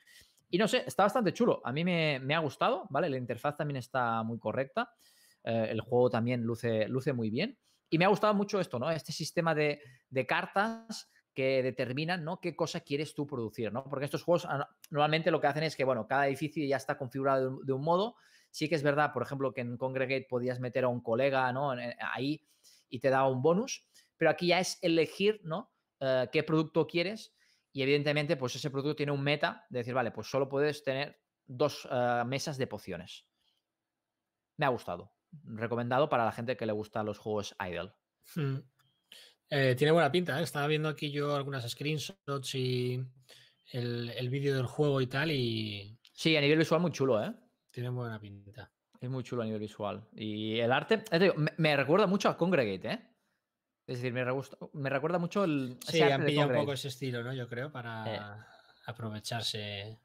Y no sé, está bastante chulo. A mí me, ha gustado, ¿vale? La interfaz también está muy correcta. Eh, el juego también luce, luce muy bien. Y me ha gustado mucho esto, ¿no? Este sistema de, cartas que determinan ¿no? qué cosa quieres tú producir, ¿no? Porque estos juegos ah, normalmente lo que hacen es que, bueno, cada edificio ya está configurado de un, modo. Sí que es verdad, por ejemplo, que en Congregate podías meter a un colega, ¿no? Eh, ahí y te daba un bonus, pero aquí ya es elegir, ¿no? Eh, qué producto quieres y evidentemente, pues ese producto tiene un meta de decir, vale, pues solo puedes tener dos eh, mesas de pociones. Me ha gustado recomendado para la gente que le gusta los juegos idle. Hmm. Eh, tiene buena pinta, ¿eh? estaba viendo aquí yo algunas screenshots y el, vídeo del juego y tal y... Sí, a nivel visual muy chulo, ¿eh? Tiene buena pinta. Es muy chulo a nivel visual. Y el arte, me, recuerda mucho a Congregate, ¿eh? Es decir, me, me recuerda mucho el... Sí, han pillado un poco ese estilo, ¿no? Yo creo, para eh. aprovecharse.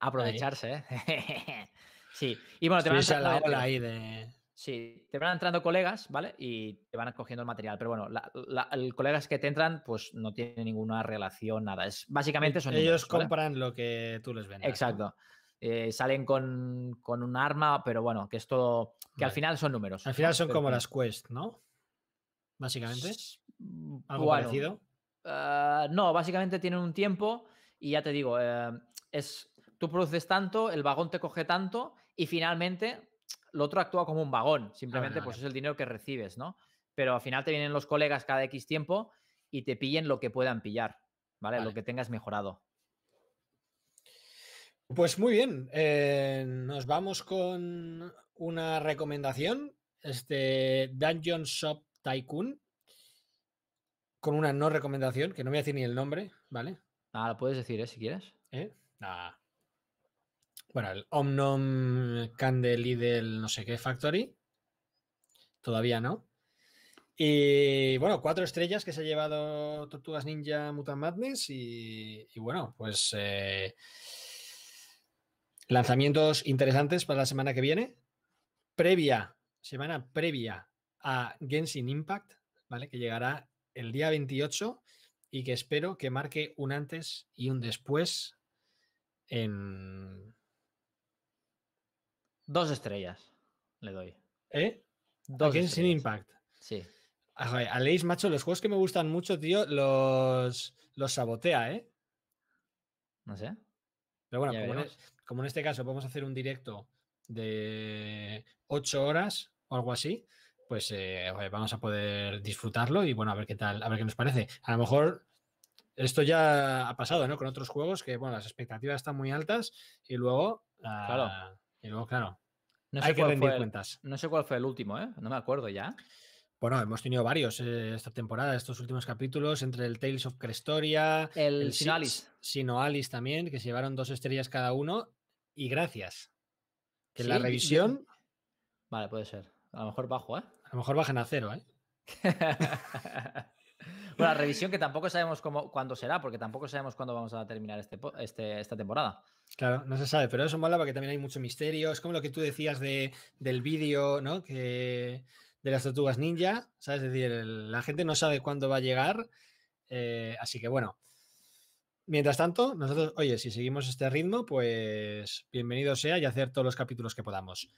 Aprovecharse, ¿eh? Sí, y bueno, te van entrando, ahí de... Sí, te van entrando colegas, ¿vale? Y te van cogiendo el material. Pero bueno, la, el colegas que te entran, pues no tienen ninguna relación, nada. Es, básicamente e-, son... Ellos, ellos compran lo que tú les vendes. Exacto. Eh, salen con, un arma, pero bueno, que es todo Que al final son números. Al final son como las quest, ¿no? Básicamente. Mm, ¿Algo parecido? Eh, no, básicamente tienen un tiempo y ya te digo, eh, es... Tú produces tanto, el vagón te coge tanto y finalmente, lo otro actúa como un vagón, ah, simplemente pues es el dinero que recibes, ¿no? Pero al final te vienen los colegas cada X tiempo y te pillen lo que puedan pillar, ¿vale? Lo que tengas mejorado. Pues muy bien, eh, nos vamos con una recomendación, este Dungeon Shop Tycoon, con una no recomendación, que no voy a decir ni el nombre, ¿vale? Ah, lo puedes decir, ¿eh? Si quieres. ¿Eh? Ah. Bueno, el Omnom Candle y del no sé qué Factory. Todavía no. Y bueno, cuatro estrellas que se ha llevado Tortugas Ninja Mutant Madness. Y, bueno, pues eh, lanzamientos interesantes para la semana que viene. Previa, semana previa a Genshin Impact, ¿vale? Que llegará el día 28 y que espero que marque un antes y un después en, Dos estrellas le doy. ¿Eh? Dos sin impact. Sí. A ah, Leis, macho, los juegos que me gustan mucho, tío, los, los sabotea, ¿eh? No sé. Pero bueno, e- como en, este caso podemos hacer un directo de ocho horas o algo así, pues eh, vamos a poder disfrutarlo y bueno, a ver qué tal, a ver qué nos parece. A lo mejor esto ya ha pasado, ¿no? Con otros juegos que, bueno, las expectativas están muy altas y luego... Ah, claro. Y luego, claro, no sé hay que rendir cuentas. No sé cuál fue el último, ¿eh? No me acuerdo ya. Bueno, hemos tenido varios eh, esta temporada, estos últimos capítulos, entre el Tales of Crestoria, el, el Sinoalis. Alice también, que se llevaron dos estrellas cada uno. Y gracias. Que la revisión. Vale, puede ser. A lo mejor bajo, ¿eh? A lo mejor bajan a cero, ¿eh? la revisión que tampoco sabemos cómo, cuándo será, porque tampoco sabemos cuándo vamos a terminar este, este, esta temporada. Claro, no se sabe, pero eso mola porque también hay mucho misterio. Es como lo que tú decías de, del vídeo, ¿no? Que de las tortugas ninja, ¿sabes? Es decir, la gente no sabe cuándo va a llegar. Eh, así que bueno. Mientras tanto, nosotros, oye, si seguimos este ritmo, pues bienvenido sea y hacer todos los capítulos que podamos.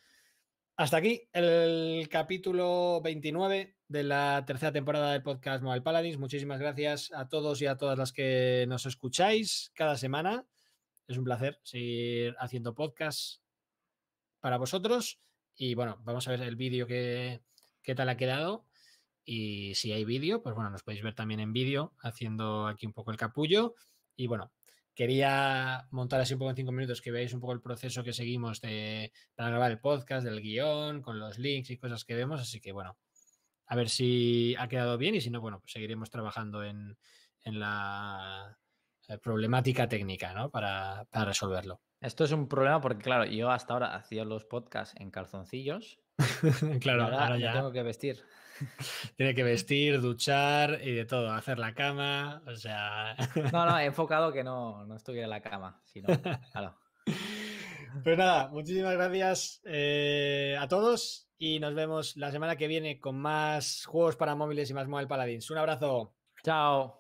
Hasta aquí el capítulo 29 de la tercera temporada de podcast Mobile Paladins. Muchísimas gracias a todos y a todas las que nos escucháis cada semana. Es un placer seguir haciendo podcast para vosotros. Y bueno, vamos a ver el vídeo que, qué tal ha quedado. Y si hay vídeo, pues bueno, nos podéis ver también en vídeo haciendo aquí un poco el capullo. Y bueno, Quería montar así un poco en cinco minutos que veáis un poco el proceso que seguimos de, para grabar el podcast, del guión, con los links y cosas que vemos. Así que bueno, a ver si ha quedado bien y si no, bueno, pues seguiremos trabajando en, la eh, problemática técnica, ¿no? Para, resolverlo. Esto es un problema porque, claro, yo hasta ahora hacía los podcasts en calzoncillos. claro, ahora, ya. tengo que vestir. Tiene que vestir, duchar y de todo, hacer la cama, o sea... No, no, he enfocado que no, no estuviera en la cama, sino... Claro. Pues nada, muchísimas gracias eh, a todos y nos vemos la semana que viene con más juegos para móviles y más Mobile Paladins. Un abrazo. Chao.